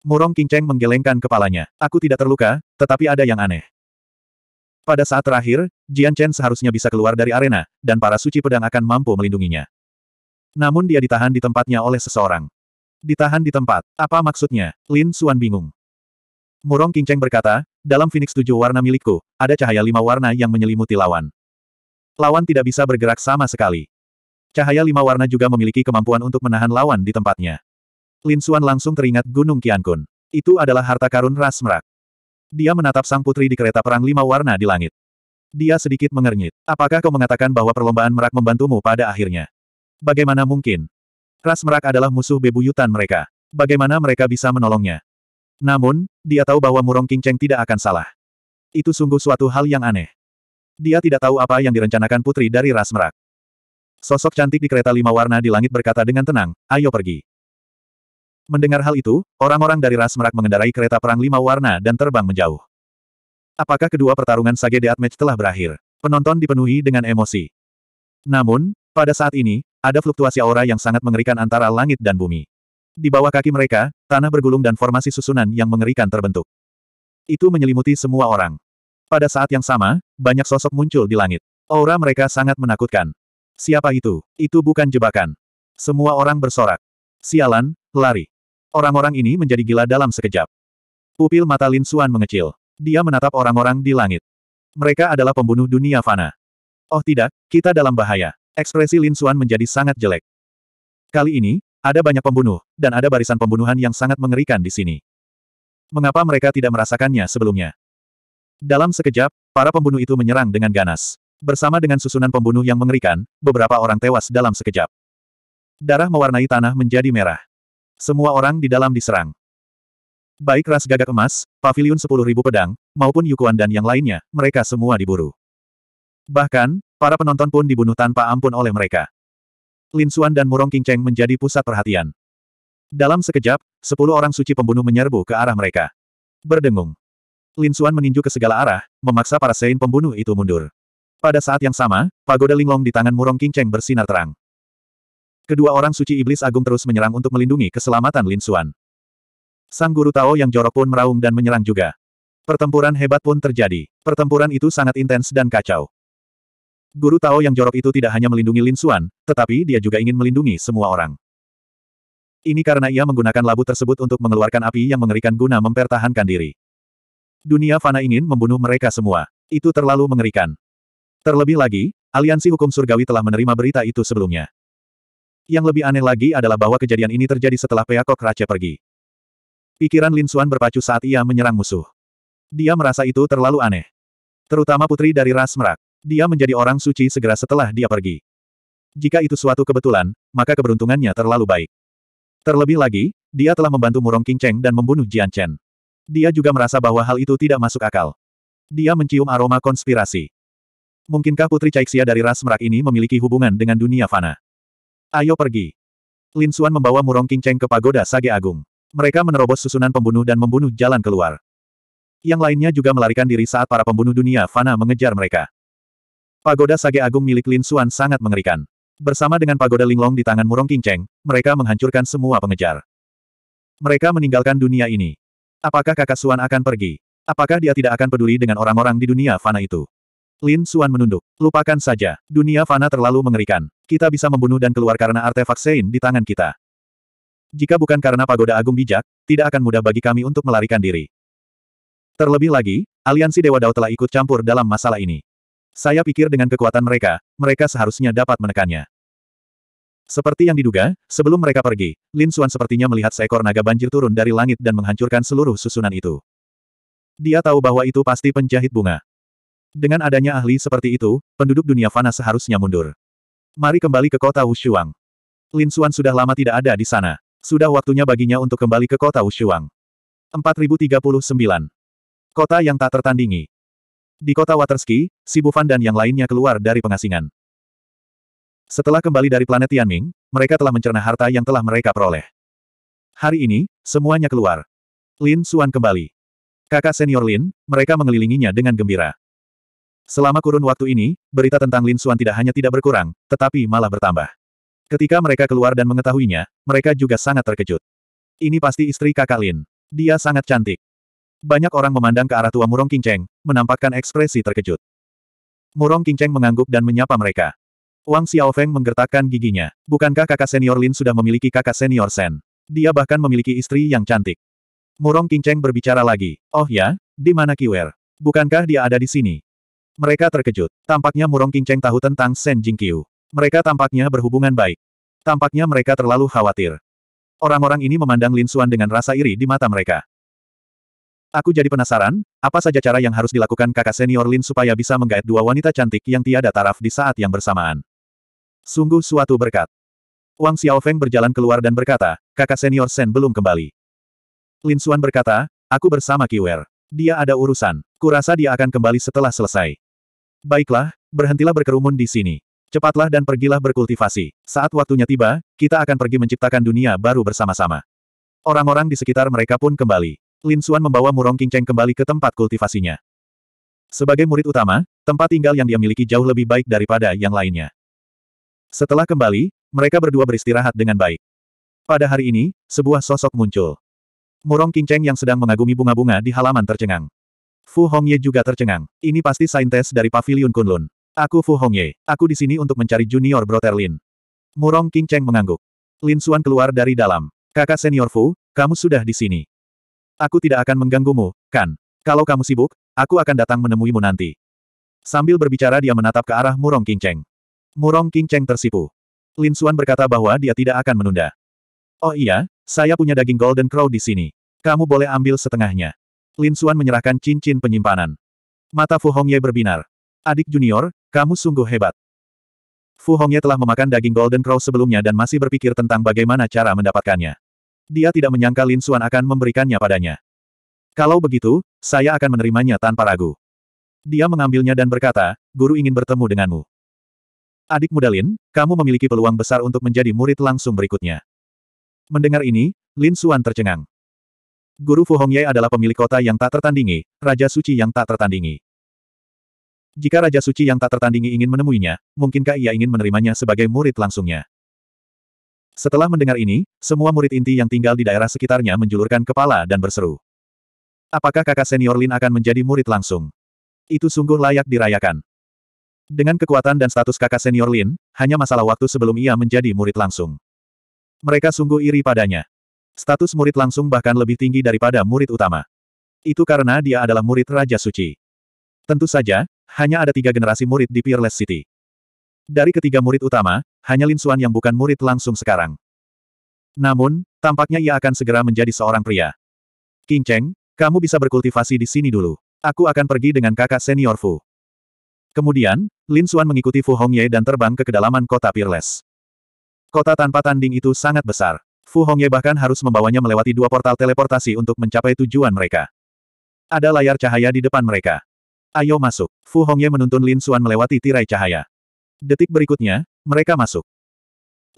Murong Kinceng menggelengkan kepalanya. Aku tidak terluka, tetapi ada yang aneh. Pada saat terakhir, Jian Chen seharusnya bisa keluar dari arena, dan para suci pedang akan mampu melindunginya. Namun dia ditahan di tempatnya oleh seseorang. Ditahan di tempat, apa maksudnya? Lin Suan bingung. Murong Qingcheng berkata, dalam Phoenix tujuh warna milikku, ada cahaya lima warna yang menyelimuti lawan. Lawan tidak bisa bergerak sama sekali. Cahaya lima warna juga memiliki kemampuan untuk menahan lawan di tempatnya. Lin Xuan langsung teringat Gunung Qiankun. Itu adalah harta karun ras merak. Dia menatap sang putri di kereta perang lima warna di langit. Dia sedikit mengernyit. Apakah kau mengatakan bahwa perlombaan merak membantumu pada akhirnya? Bagaimana mungkin? Ras merak adalah musuh bebuyutan mereka. Bagaimana mereka bisa menolongnya? Namun, dia tahu bahwa Murong King Cheng tidak akan salah. Itu sungguh suatu hal yang aneh. Dia tidak tahu apa yang direncanakan putri dari ras merak. Sosok cantik di kereta lima warna di langit berkata dengan tenang, ayo pergi. Mendengar hal itu, orang-orang dari ras merak mengendarai kereta perang lima warna dan terbang menjauh. Apakah kedua pertarungan Sage Death Match telah berakhir? Penonton dipenuhi dengan emosi. Namun, pada saat ini, ada fluktuasi aura yang sangat mengerikan antara langit dan bumi. Di bawah kaki mereka, tanah bergulung dan formasi susunan yang mengerikan terbentuk. Itu menyelimuti semua orang. Pada saat yang sama, banyak sosok muncul di langit. Aura mereka sangat menakutkan. Siapa itu? Itu bukan jebakan. Semua orang bersorak. Sialan, lari. Orang-orang ini menjadi gila dalam sekejap. Pupil mata Lin Suan mengecil. Dia menatap orang-orang di langit. Mereka adalah pembunuh dunia fana. Oh tidak, kita dalam bahaya. Ekspresi Lin Suan menjadi sangat jelek. Kali ini, ada banyak pembunuh, dan ada barisan pembunuhan yang sangat mengerikan di sini. Mengapa mereka tidak merasakannya sebelumnya? Dalam sekejap, para pembunuh itu menyerang dengan ganas. Bersama dengan susunan pembunuh yang mengerikan, beberapa orang tewas dalam sekejap. Darah mewarnai tanah menjadi merah. Semua orang di dalam diserang. Baik ras gagak emas, pavilion ribu pedang, maupun Yukuan dan yang lainnya, mereka semua diburu. Bahkan, para penonton pun dibunuh tanpa ampun oleh mereka. Lin Xuan dan Murong Qingcheng menjadi pusat perhatian. Dalam sekejap, sepuluh orang suci pembunuh menyerbu ke arah mereka. Berdengung. Lin Xuan meninju ke segala arah, memaksa para sein pembunuh itu mundur. Pada saat yang sama, pagoda Linglong di tangan Murong Qingcheng bersinar terang. Kedua orang suci iblis agung terus menyerang untuk melindungi keselamatan Lin Xuan. Sang guru Tao yang jorok pun meraung dan menyerang juga. Pertempuran hebat pun terjadi. Pertempuran itu sangat intens dan kacau. Guru Tao yang jorok itu tidak hanya melindungi Lin Xuan, tetapi dia juga ingin melindungi semua orang. Ini karena ia menggunakan labu tersebut untuk mengeluarkan api yang mengerikan guna mempertahankan diri. Dunia fana ingin membunuh mereka semua. Itu terlalu mengerikan. Terlebih lagi, aliansi hukum surgawi telah menerima berita itu sebelumnya. Yang lebih aneh lagi adalah bahwa kejadian ini terjadi setelah Peakok Raja pergi. Pikiran Lin Xuan berpacu saat ia menyerang musuh. Dia merasa itu terlalu aneh. Terutama putri dari ras merak. Dia menjadi orang suci segera setelah dia pergi. Jika itu suatu kebetulan, maka keberuntungannya terlalu baik. Terlebih lagi, dia telah membantu Murong Qingcheng dan membunuh Jian Chen. Dia juga merasa bahwa hal itu tidak masuk akal. Dia mencium aroma konspirasi. Mungkinkah Putri Caixia dari ras merak ini memiliki hubungan dengan dunia fana? Ayo pergi. Lin Xuan membawa Murong Qingcheng ke pagoda Sage Agung. Mereka menerobos susunan pembunuh dan membunuh jalan keluar. Yang lainnya juga melarikan diri saat para pembunuh dunia fana mengejar mereka. Pagoda Sage Agung milik Lin Xuan sangat mengerikan. Bersama dengan pagoda Linglong di tangan Murong Qingcheng, mereka menghancurkan semua pengejar. Mereka meninggalkan dunia ini. Apakah kakak Xuan akan pergi? Apakah dia tidak akan peduli dengan orang-orang di dunia fana itu? Lin Xuan menunduk. Lupakan saja, dunia fana terlalu mengerikan. Kita bisa membunuh dan keluar karena artefak Sein di tangan kita. Jika bukan karena pagoda agung bijak, tidak akan mudah bagi kami untuk melarikan diri. Terlebih lagi, aliansi Dewa Dao telah ikut campur dalam masalah ini. Saya pikir dengan kekuatan mereka, mereka seharusnya dapat menekannya. Seperti yang diduga, sebelum mereka pergi, Lin Xuan sepertinya melihat seekor naga banjir turun dari langit dan menghancurkan seluruh susunan itu. Dia tahu bahwa itu pasti penjahit bunga. Dengan adanya ahli seperti itu, penduduk dunia fana seharusnya mundur. Mari kembali ke kota Wushuang. Lin Xuan sudah lama tidak ada di sana. Sudah waktunya baginya untuk kembali ke kota Wushuang. 4039. Kota yang tak tertandingi. Di kota Waterski, Bufan dan yang lainnya keluar dari pengasingan. Setelah kembali dari planet Tianming, mereka telah mencerna harta yang telah mereka peroleh. Hari ini, semuanya keluar. Lin Suan kembali. Kakak senior Lin, mereka mengelilinginya dengan gembira. Selama kurun waktu ini, berita tentang Lin Suan tidak hanya tidak berkurang, tetapi malah bertambah. Ketika mereka keluar dan mengetahuinya, mereka juga sangat terkejut. Ini pasti istri kakak Lin. Dia sangat cantik. Banyak orang memandang ke arah tua Murong Kingceng, menampakkan ekspresi terkejut. Murong Kingceng mengangguk dan menyapa mereka. Wang Xiaofeng menggertakkan giginya. Bukankah kakak senior Lin sudah memiliki kakak senior Sen? Dia bahkan memiliki istri yang cantik. Murong Kingceng berbicara lagi. Oh ya, di mana Kiwer? Bukankah dia ada di sini? Mereka terkejut. Tampaknya Murong Kingceng tahu tentang Sen Jingqiu. Mereka tampaknya berhubungan baik. Tampaknya mereka terlalu khawatir. Orang-orang ini memandang Lin Xuan dengan rasa iri di mata mereka. Aku jadi penasaran, apa saja cara yang harus dilakukan kakak senior Lin supaya bisa menggait dua wanita cantik yang tiada taraf di saat yang bersamaan. Sungguh suatu berkat. Wang Xiaofeng berjalan keluar dan berkata, kakak senior Sen belum kembali. Lin Xuan berkata, aku bersama Kiwer. Dia ada urusan. Kurasa dia akan kembali setelah selesai. Baiklah, berhentilah berkerumun di sini. Cepatlah dan pergilah berkultivasi. Saat waktunya tiba, kita akan pergi menciptakan dunia baru bersama-sama. Orang-orang di sekitar mereka pun kembali. Lin Xuan membawa Murong Qingcheng kembali ke tempat kultivasinya. Sebagai murid utama, tempat tinggal yang dia miliki jauh lebih baik daripada yang lainnya. Setelah kembali, mereka berdua beristirahat dengan baik. Pada hari ini, sebuah sosok muncul. Murong Qingcheng yang sedang mengagumi bunga-bunga di halaman tercengang. Fu Hongye juga tercengang. Ini pasti saintes dari Paviliun Kunlun. Aku Fu Hongye. Aku di sini untuk mencari junior Brother Lin. Murong Qingcheng mengangguk. Lin Xuan keluar dari dalam. Kakak senior Fu, kamu sudah di sini. Aku tidak akan mengganggumu, kan? Kalau kamu sibuk, aku akan datang menemuimu nanti. Sambil berbicara dia menatap ke arah Murong Kingceng. Murong Kingceng tersipu. Lin Xuan berkata bahwa dia tidak akan menunda. Oh iya, saya punya daging Golden Crow di sini. Kamu boleh ambil setengahnya. Lin Xuan menyerahkan cincin penyimpanan. Mata Fu Hongye berbinar. Adik junior, kamu sungguh hebat. Fu Hongye telah memakan daging Golden Crow sebelumnya dan masih berpikir tentang bagaimana cara mendapatkannya. Dia tidak menyangka Lin Xuan akan memberikannya padanya. Kalau begitu, saya akan menerimanya tanpa ragu. Dia mengambilnya dan berkata, guru ingin bertemu denganmu. Adik muda Lin, kamu memiliki peluang besar untuk menjadi murid langsung berikutnya. Mendengar ini, Lin Xuan tercengang. Guru Fu Hongye adalah pemilik kota yang tak tertandingi, Raja Suci yang tak tertandingi. Jika Raja Suci yang tak tertandingi ingin menemuinya, mungkinkah ia ingin menerimanya sebagai murid langsungnya? Setelah mendengar ini, semua murid inti yang tinggal di daerah sekitarnya menjulurkan kepala dan berseru. Apakah kakak senior Lin akan menjadi murid langsung? Itu sungguh layak dirayakan. Dengan kekuatan dan status kakak senior Lin, hanya masalah waktu sebelum ia menjadi murid langsung. Mereka sungguh iri padanya. Status murid langsung bahkan lebih tinggi daripada murid utama. Itu karena dia adalah murid Raja Suci. Tentu saja, hanya ada tiga generasi murid di Peerless City. Dari ketiga murid utama, hanya Lin Suan yang bukan murid langsung sekarang. Namun, tampaknya ia akan segera menjadi seorang pria. King Cheng, kamu bisa berkultivasi di sini dulu. Aku akan pergi dengan kakak senior Fu. Kemudian, Lin Suan mengikuti Fu Hongye dan terbang ke kedalaman kota Peerless. Kota tanpa tanding itu sangat besar. Fu Hongye bahkan harus membawanya melewati dua portal teleportasi untuk mencapai tujuan mereka. Ada layar cahaya di depan mereka. Ayo masuk. Fu Hongye menuntun Lin Suan melewati tirai cahaya. Detik berikutnya, mereka masuk.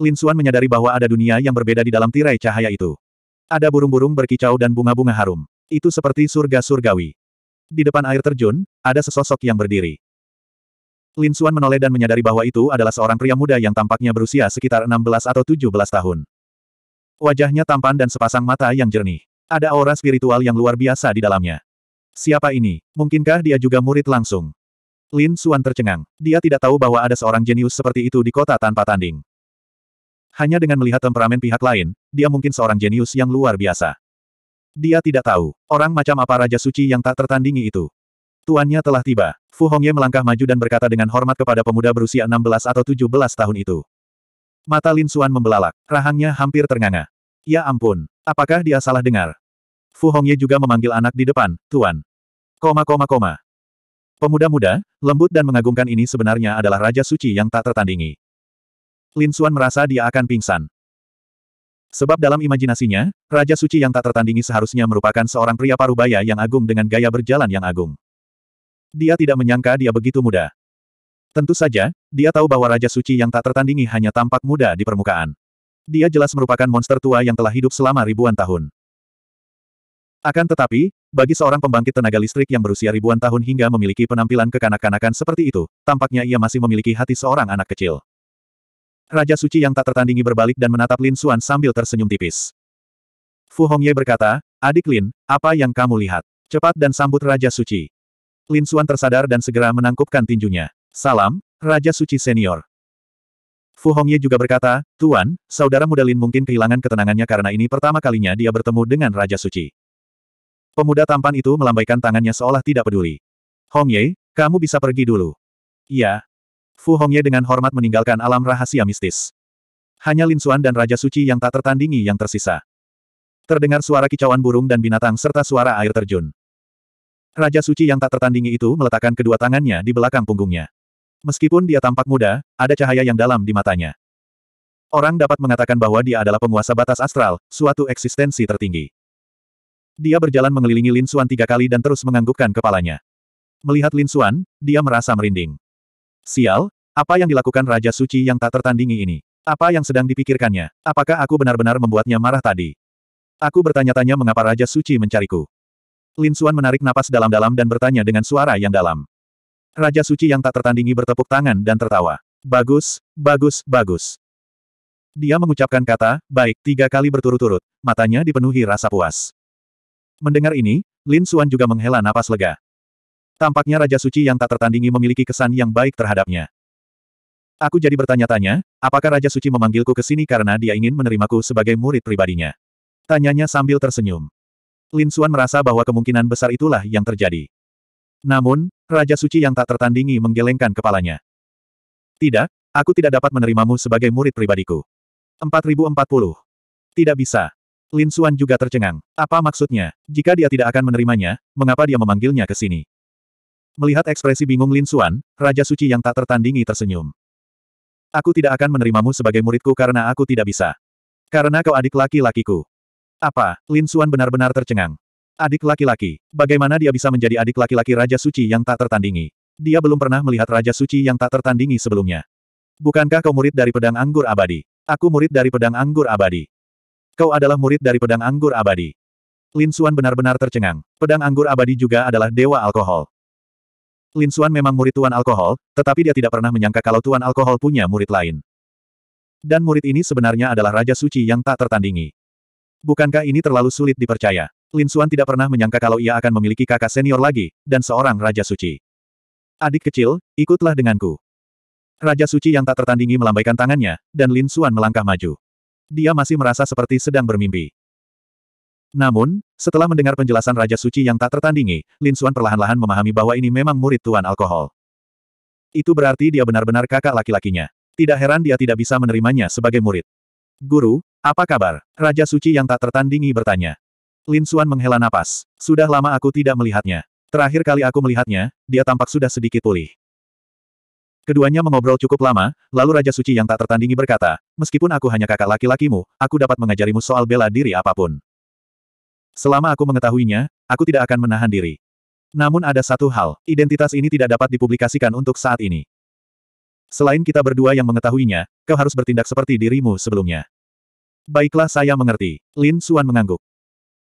Lin Xuan menyadari bahwa ada dunia yang berbeda di dalam tirai cahaya itu. Ada burung-burung berkicau dan bunga-bunga harum. Itu seperti surga surgawi. Di depan air terjun, ada sesosok yang berdiri. Lin Xuan menoleh dan menyadari bahwa itu adalah seorang pria muda yang tampaknya berusia sekitar 16 atau 17 tahun. Wajahnya tampan dan sepasang mata yang jernih. Ada aura spiritual yang luar biasa di dalamnya. Siapa ini? Mungkinkah dia juga murid langsung? Lin Suan tercengang. Dia tidak tahu bahwa ada seorang jenius seperti itu di kota tanpa tanding. Hanya dengan melihat temperamen pihak lain, dia mungkin seorang jenius yang luar biasa. Dia tidak tahu, orang macam apa Raja Suci yang tak tertandingi itu. Tuannya telah tiba. Fu Hongye melangkah maju dan berkata dengan hormat kepada pemuda berusia 16 atau 17 tahun itu. Mata Lin Suan membelalak, rahangnya hampir ternganga. Ya ampun, apakah dia salah dengar? Fu Hongye juga memanggil anak di depan, Tuan. Koma koma koma. Pemuda muda, lembut dan mengagumkan ini sebenarnya adalah Raja Suci yang tak tertandingi. Lin Xuan merasa dia akan pingsan. Sebab dalam imajinasinya, Raja Suci yang tak tertandingi seharusnya merupakan seorang pria parubaya yang agung dengan gaya berjalan yang agung. Dia tidak menyangka dia begitu muda. Tentu saja, dia tahu bahwa Raja Suci yang tak tertandingi hanya tampak muda di permukaan. Dia jelas merupakan monster tua yang telah hidup selama ribuan tahun. Akan tetapi, bagi seorang pembangkit tenaga listrik yang berusia ribuan tahun hingga memiliki penampilan kekanak-kanakan seperti itu, tampaknya ia masih memiliki hati seorang anak kecil. Raja Suci yang tak tertandingi berbalik dan menatap Lin Suan sambil tersenyum tipis. Fu Hongye berkata, Adik Lin, apa yang kamu lihat? Cepat dan sambut Raja Suci. Lin Suan tersadar dan segera menangkupkan tinjunya. Salam, Raja Suci Senior. Fu Hongye juga berkata, Tuan, saudara muda Lin mungkin kehilangan ketenangannya karena ini pertama kalinya dia bertemu dengan Raja Suci. Pemuda tampan itu melambaikan tangannya seolah tidak peduli. Hongye, kamu bisa pergi dulu. Iya. Fu Hongye dengan hormat meninggalkan alam rahasia mistis. Hanya Lin Xuan dan Raja Suci yang tak tertandingi yang tersisa. Terdengar suara kicauan burung dan binatang serta suara air terjun. Raja Suci yang tak tertandingi itu meletakkan kedua tangannya di belakang punggungnya. Meskipun dia tampak muda, ada cahaya yang dalam di matanya. Orang dapat mengatakan bahwa dia adalah penguasa batas astral, suatu eksistensi tertinggi. Dia berjalan mengelilingi Lin Xuan tiga kali dan terus menganggukkan kepalanya. Melihat Lin Xuan, dia merasa merinding. Sial, apa yang dilakukan Raja Suci yang tak tertandingi ini? Apa yang sedang dipikirkannya? Apakah aku benar-benar membuatnya marah tadi? Aku bertanya-tanya mengapa Raja Suci mencariku. Lin Xuan menarik napas dalam-dalam dan bertanya dengan suara yang dalam. Raja Suci yang tak tertandingi bertepuk tangan dan tertawa. Bagus, bagus, bagus. Dia mengucapkan kata, baik, tiga kali berturut-turut, matanya dipenuhi rasa puas. Mendengar ini, Lin Suan juga menghela napas lega. Tampaknya Raja Suci yang tak tertandingi memiliki kesan yang baik terhadapnya. Aku jadi bertanya-tanya, apakah Raja Suci memanggilku ke sini karena dia ingin menerimaku sebagai murid pribadinya? Tanyanya sambil tersenyum. Lin Suan merasa bahwa kemungkinan besar itulah yang terjadi. Namun, Raja Suci yang tak tertandingi menggelengkan kepalanya. Tidak, aku tidak dapat menerimamu sebagai murid pribadiku. 4040. Tidak bisa. Lin Suan juga tercengang. Apa maksudnya? Jika dia tidak akan menerimanya, mengapa dia memanggilnya ke sini? Melihat ekspresi bingung Lin Suan, Raja Suci yang tak tertandingi tersenyum. Aku tidak akan menerimamu sebagai muridku karena aku tidak bisa. Karena kau adik laki-lakiku. Apa? Lin Suan benar-benar tercengang. Adik laki-laki. Bagaimana dia bisa menjadi adik laki-laki Raja Suci yang tak tertandingi? Dia belum pernah melihat Raja Suci yang tak tertandingi sebelumnya. Bukankah kau murid dari pedang anggur abadi? Aku murid dari pedang anggur abadi. Kau adalah murid dari pedang anggur abadi. Lin Xuan benar-benar tercengang. Pedang anggur abadi juga adalah dewa alkohol. Lin Xuan memang murid tuan alkohol, tetapi dia tidak pernah menyangka kalau tuan alkohol punya murid lain. Dan murid ini sebenarnya adalah Raja Suci yang tak tertandingi. Bukankah ini terlalu sulit dipercaya? Lin Xuan tidak pernah menyangka kalau ia akan memiliki kakak senior lagi, dan seorang Raja Suci. Adik kecil, ikutlah denganku. Raja Suci yang tak tertandingi melambaikan tangannya, dan Lin Xuan melangkah maju dia masih merasa seperti sedang bermimpi. Namun, setelah mendengar penjelasan Raja Suci yang tak tertandingi, Lin Xuan perlahan-lahan memahami bahwa ini memang murid Tuan Alkohol. Itu berarti dia benar-benar kakak laki-lakinya. Tidak heran dia tidak bisa menerimanya sebagai murid. Guru, apa kabar? Raja Suci yang tak tertandingi bertanya. Lin Xuan menghela napas. Sudah lama aku tidak melihatnya. Terakhir kali aku melihatnya, dia tampak sudah sedikit pulih. Keduanya mengobrol cukup lama, lalu Raja Suci yang tak tertandingi berkata, meskipun aku hanya kakak laki-lakimu, aku dapat mengajarimu soal bela diri apapun. Selama aku mengetahuinya, aku tidak akan menahan diri. Namun ada satu hal, identitas ini tidak dapat dipublikasikan untuk saat ini. Selain kita berdua yang mengetahuinya, kau harus bertindak seperti dirimu sebelumnya. Baiklah saya mengerti. Lin Suan mengangguk.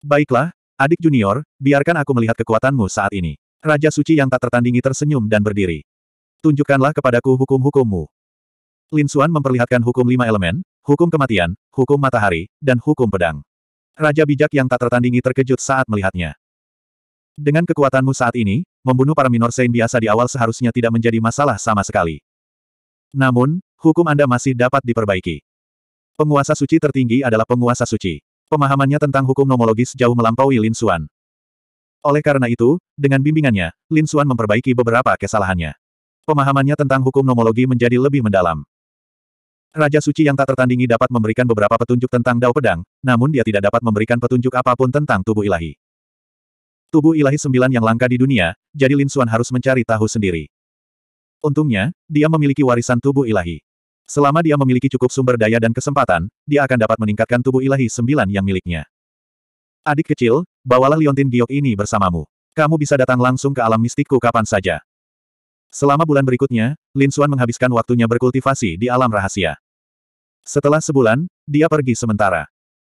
Baiklah, adik junior, biarkan aku melihat kekuatanmu saat ini. Raja suci yang tak tertandingi tersenyum dan berdiri. Tunjukkanlah kepadaku hukum-hukummu. Lin Xuan memperlihatkan hukum lima elemen, hukum kematian, hukum matahari, dan hukum pedang. Raja bijak yang tak tertandingi terkejut saat melihatnya. Dengan kekuatanmu saat ini, membunuh para minor Sein biasa di awal seharusnya tidak menjadi masalah sama sekali. Namun, hukum Anda masih dapat diperbaiki. Penguasa suci tertinggi adalah penguasa suci. Pemahamannya tentang hukum nomologis jauh melampaui Lin Xuan. Oleh karena itu, dengan bimbingannya, Lin Xuan memperbaiki beberapa kesalahannya. Pemahamannya tentang hukum nomologi menjadi lebih mendalam. Raja suci yang tak tertandingi dapat memberikan beberapa petunjuk tentang dao pedang, namun dia tidak dapat memberikan petunjuk apapun tentang tubuh ilahi. Tubuh ilahi sembilan yang langka di dunia, jadi Lin Suan harus mencari tahu sendiri. Untungnya, dia memiliki warisan tubuh ilahi. Selama dia memiliki cukup sumber daya dan kesempatan, dia akan dapat meningkatkan tubuh ilahi sembilan yang miliknya. Adik kecil, bawalah liontin giok ini bersamamu. Kamu bisa datang langsung ke alam mistikku kapan saja. Selama bulan berikutnya, Lin Xuan menghabiskan waktunya berkultivasi di alam rahasia. Setelah sebulan, dia pergi sementara.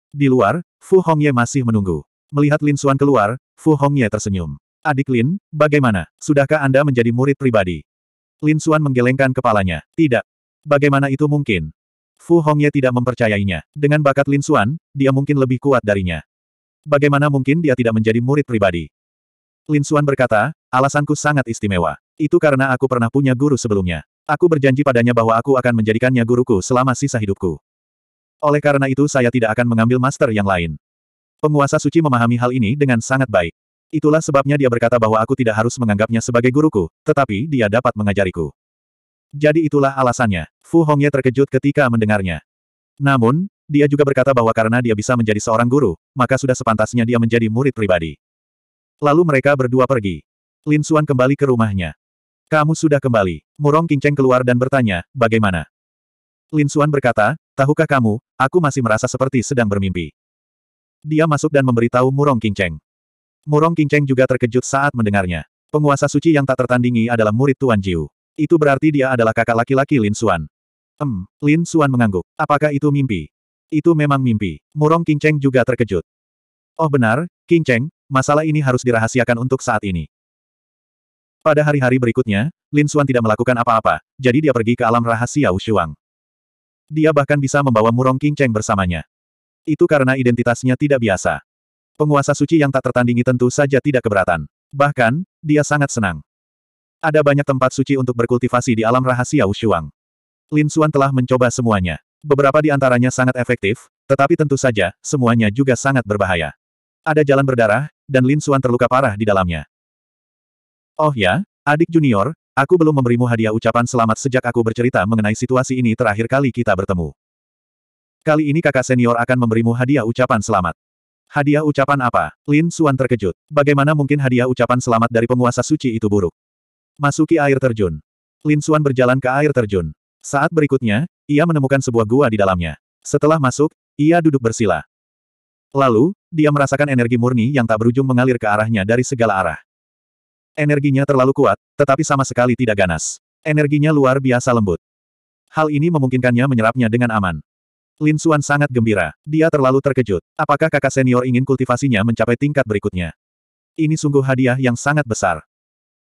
Di luar, Fu Hongye masih menunggu. Melihat Lin Xuan keluar, Fu Hongye tersenyum. Adik Lin, bagaimana? Sudahkah Anda menjadi murid pribadi? Lin Xuan menggelengkan kepalanya. Tidak. Bagaimana itu mungkin? Fu Hongye tidak mempercayainya. Dengan bakat Lin Xuan, dia mungkin lebih kuat darinya. Bagaimana mungkin dia tidak menjadi murid pribadi? Lin Suan berkata, alasanku sangat istimewa. Itu karena aku pernah punya guru sebelumnya. Aku berjanji padanya bahwa aku akan menjadikannya guruku selama sisa hidupku. Oleh karena itu saya tidak akan mengambil master yang lain. Penguasa suci memahami hal ini dengan sangat baik. Itulah sebabnya dia berkata bahwa aku tidak harus menganggapnya sebagai guruku, tetapi dia dapat mengajariku. Jadi itulah alasannya. Fu Hongye terkejut ketika mendengarnya. Namun, dia juga berkata bahwa karena dia bisa menjadi seorang guru, maka sudah sepantasnya dia menjadi murid pribadi. Lalu mereka berdua pergi. Lin Xuan kembali ke rumahnya. Kamu sudah kembali. Murong Kinceng keluar dan bertanya, bagaimana? Lin Xuan berkata, tahukah kamu, aku masih merasa seperti sedang bermimpi. Dia masuk dan memberitahu Murong Kinceng. Murong Kinceng juga terkejut saat mendengarnya. Penguasa suci yang tak tertandingi adalah murid Tuan Jiu. Itu berarti dia adalah kakak laki-laki Lin Xuan. Hmm, Lin Xuan mengangguk. Apakah itu mimpi? Itu memang mimpi. Murong Kinceng juga terkejut. Oh benar, Kinceng, masalah ini harus dirahasiakan untuk saat ini. Pada hari-hari berikutnya, Lin Xuan tidak melakukan apa-apa, jadi dia pergi ke alam rahasia Wushuang. Dia bahkan bisa membawa Murong King Cheng bersamanya. Itu karena identitasnya tidak biasa. Penguasa suci yang tak tertandingi tentu saja tidak keberatan. Bahkan, dia sangat senang. Ada banyak tempat suci untuk berkultivasi di alam rahasia Wushuang. Lin Xuan telah mencoba semuanya. Beberapa di antaranya sangat efektif, tetapi tentu saja, semuanya juga sangat berbahaya. Ada jalan berdarah, dan Lin Suan terluka parah di dalamnya. Oh ya, adik junior, aku belum memberimu hadiah ucapan selamat sejak aku bercerita mengenai situasi ini terakhir kali kita bertemu. Kali ini kakak senior akan memberimu hadiah ucapan selamat. Hadiah ucapan apa? Lin Suan terkejut. Bagaimana mungkin hadiah ucapan selamat dari penguasa suci itu buruk? Masuki air terjun. Lin Suan berjalan ke air terjun. Saat berikutnya, ia menemukan sebuah gua di dalamnya. Setelah masuk, ia duduk bersila. Lalu, dia merasakan energi murni yang tak berujung mengalir ke arahnya dari segala arah. Energinya terlalu kuat, tetapi sama sekali tidak ganas. Energinya luar biasa lembut. Hal ini memungkinkannya menyerapnya dengan aman. Lin Xuan sangat gembira. Dia terlalu terkejut. Apakah kakak senior ingin kultivasinya mencapai tingkat berikutnya? Ini sungguh hadiah yang sangat besar.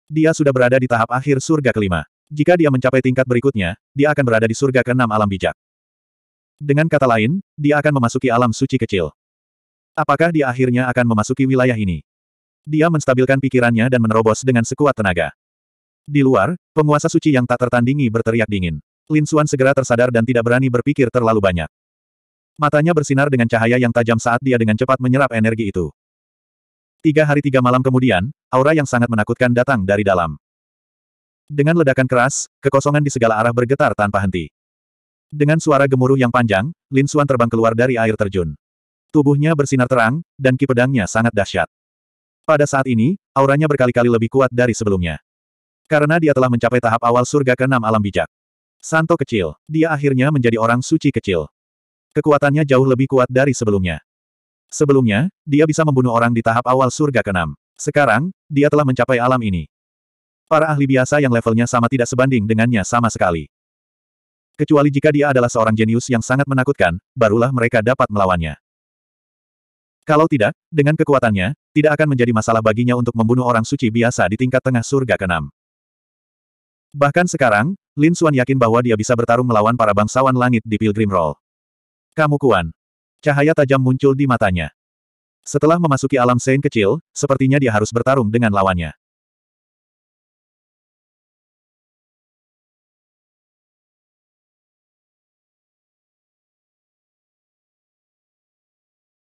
Dia sudah berada di tahap akhir surga kelima. Jika dia mencapai tingkat berikutnya, dia akan berada di surga keenam alam bijak. Dengan kata lain, dia akan memasuki alam suci kecil. Apakah dia akhirnya akan memasuki wilayah ini? Dia menstabilkan pikirannya dan menerobos dengan sekuat tenaga. Di luar, penguasa suci yang tak tertandingi berteriak dingin. Lin Xuan segera tersadar dan tidak berani berpikir terlalu banyak. Matanya bersinar dengan cahaya yang tajam saat dia dengan cepat menyerap energi itu. Tiga hari tiga malam kemudian, aura yang sangat menakutkan datang dari dalam. Dengan ledakan keras, kekosongan di segala arah bergetar tanpa henti. Dengan suara gemuruh yang panjang, Lin Xuan terbang keluar dari air terjun. Tubuhnya bersinar terang, dan ki sangat dahsyat. Pada saat ini, auranya berkali-kali lebih kuat dari sebelumnya. Karena dia telah mencapai tahap awal surga ke-6 alam bijak. Santo kecil, dia akhirnya menjadi orang suci kecil. Kekuatannya jauh lebih kuat dari sebelumnya. Sebelumnya, dia bisa membunuh orang di tahap awal surga ke-6. Sekarang, dia telah mencapai alam ini. Para ahli biasa yang levelnya sama tidak sebanding dengannya sama sekali. Kecuali jika dia adalah seorang jenius yang sangat menakutkan, barulah mereka dapat melawannya. Kalau tidak, dengan kekuatannya, tidak akan menjadi masalah baginya untuk membunuh orang suci biasa di tingkat tengah surga keenam. Bahkan sekarang, Lin Xuan yakin bahwa dia bisa bertarung melawan para bangsawan langit di Pilgrim Roll. Kamu kuan. Cahaya tajam muncul di matanya. Setelah memasuki alam sein kecil, sepertinya dia harus bertarung dengan lawannya.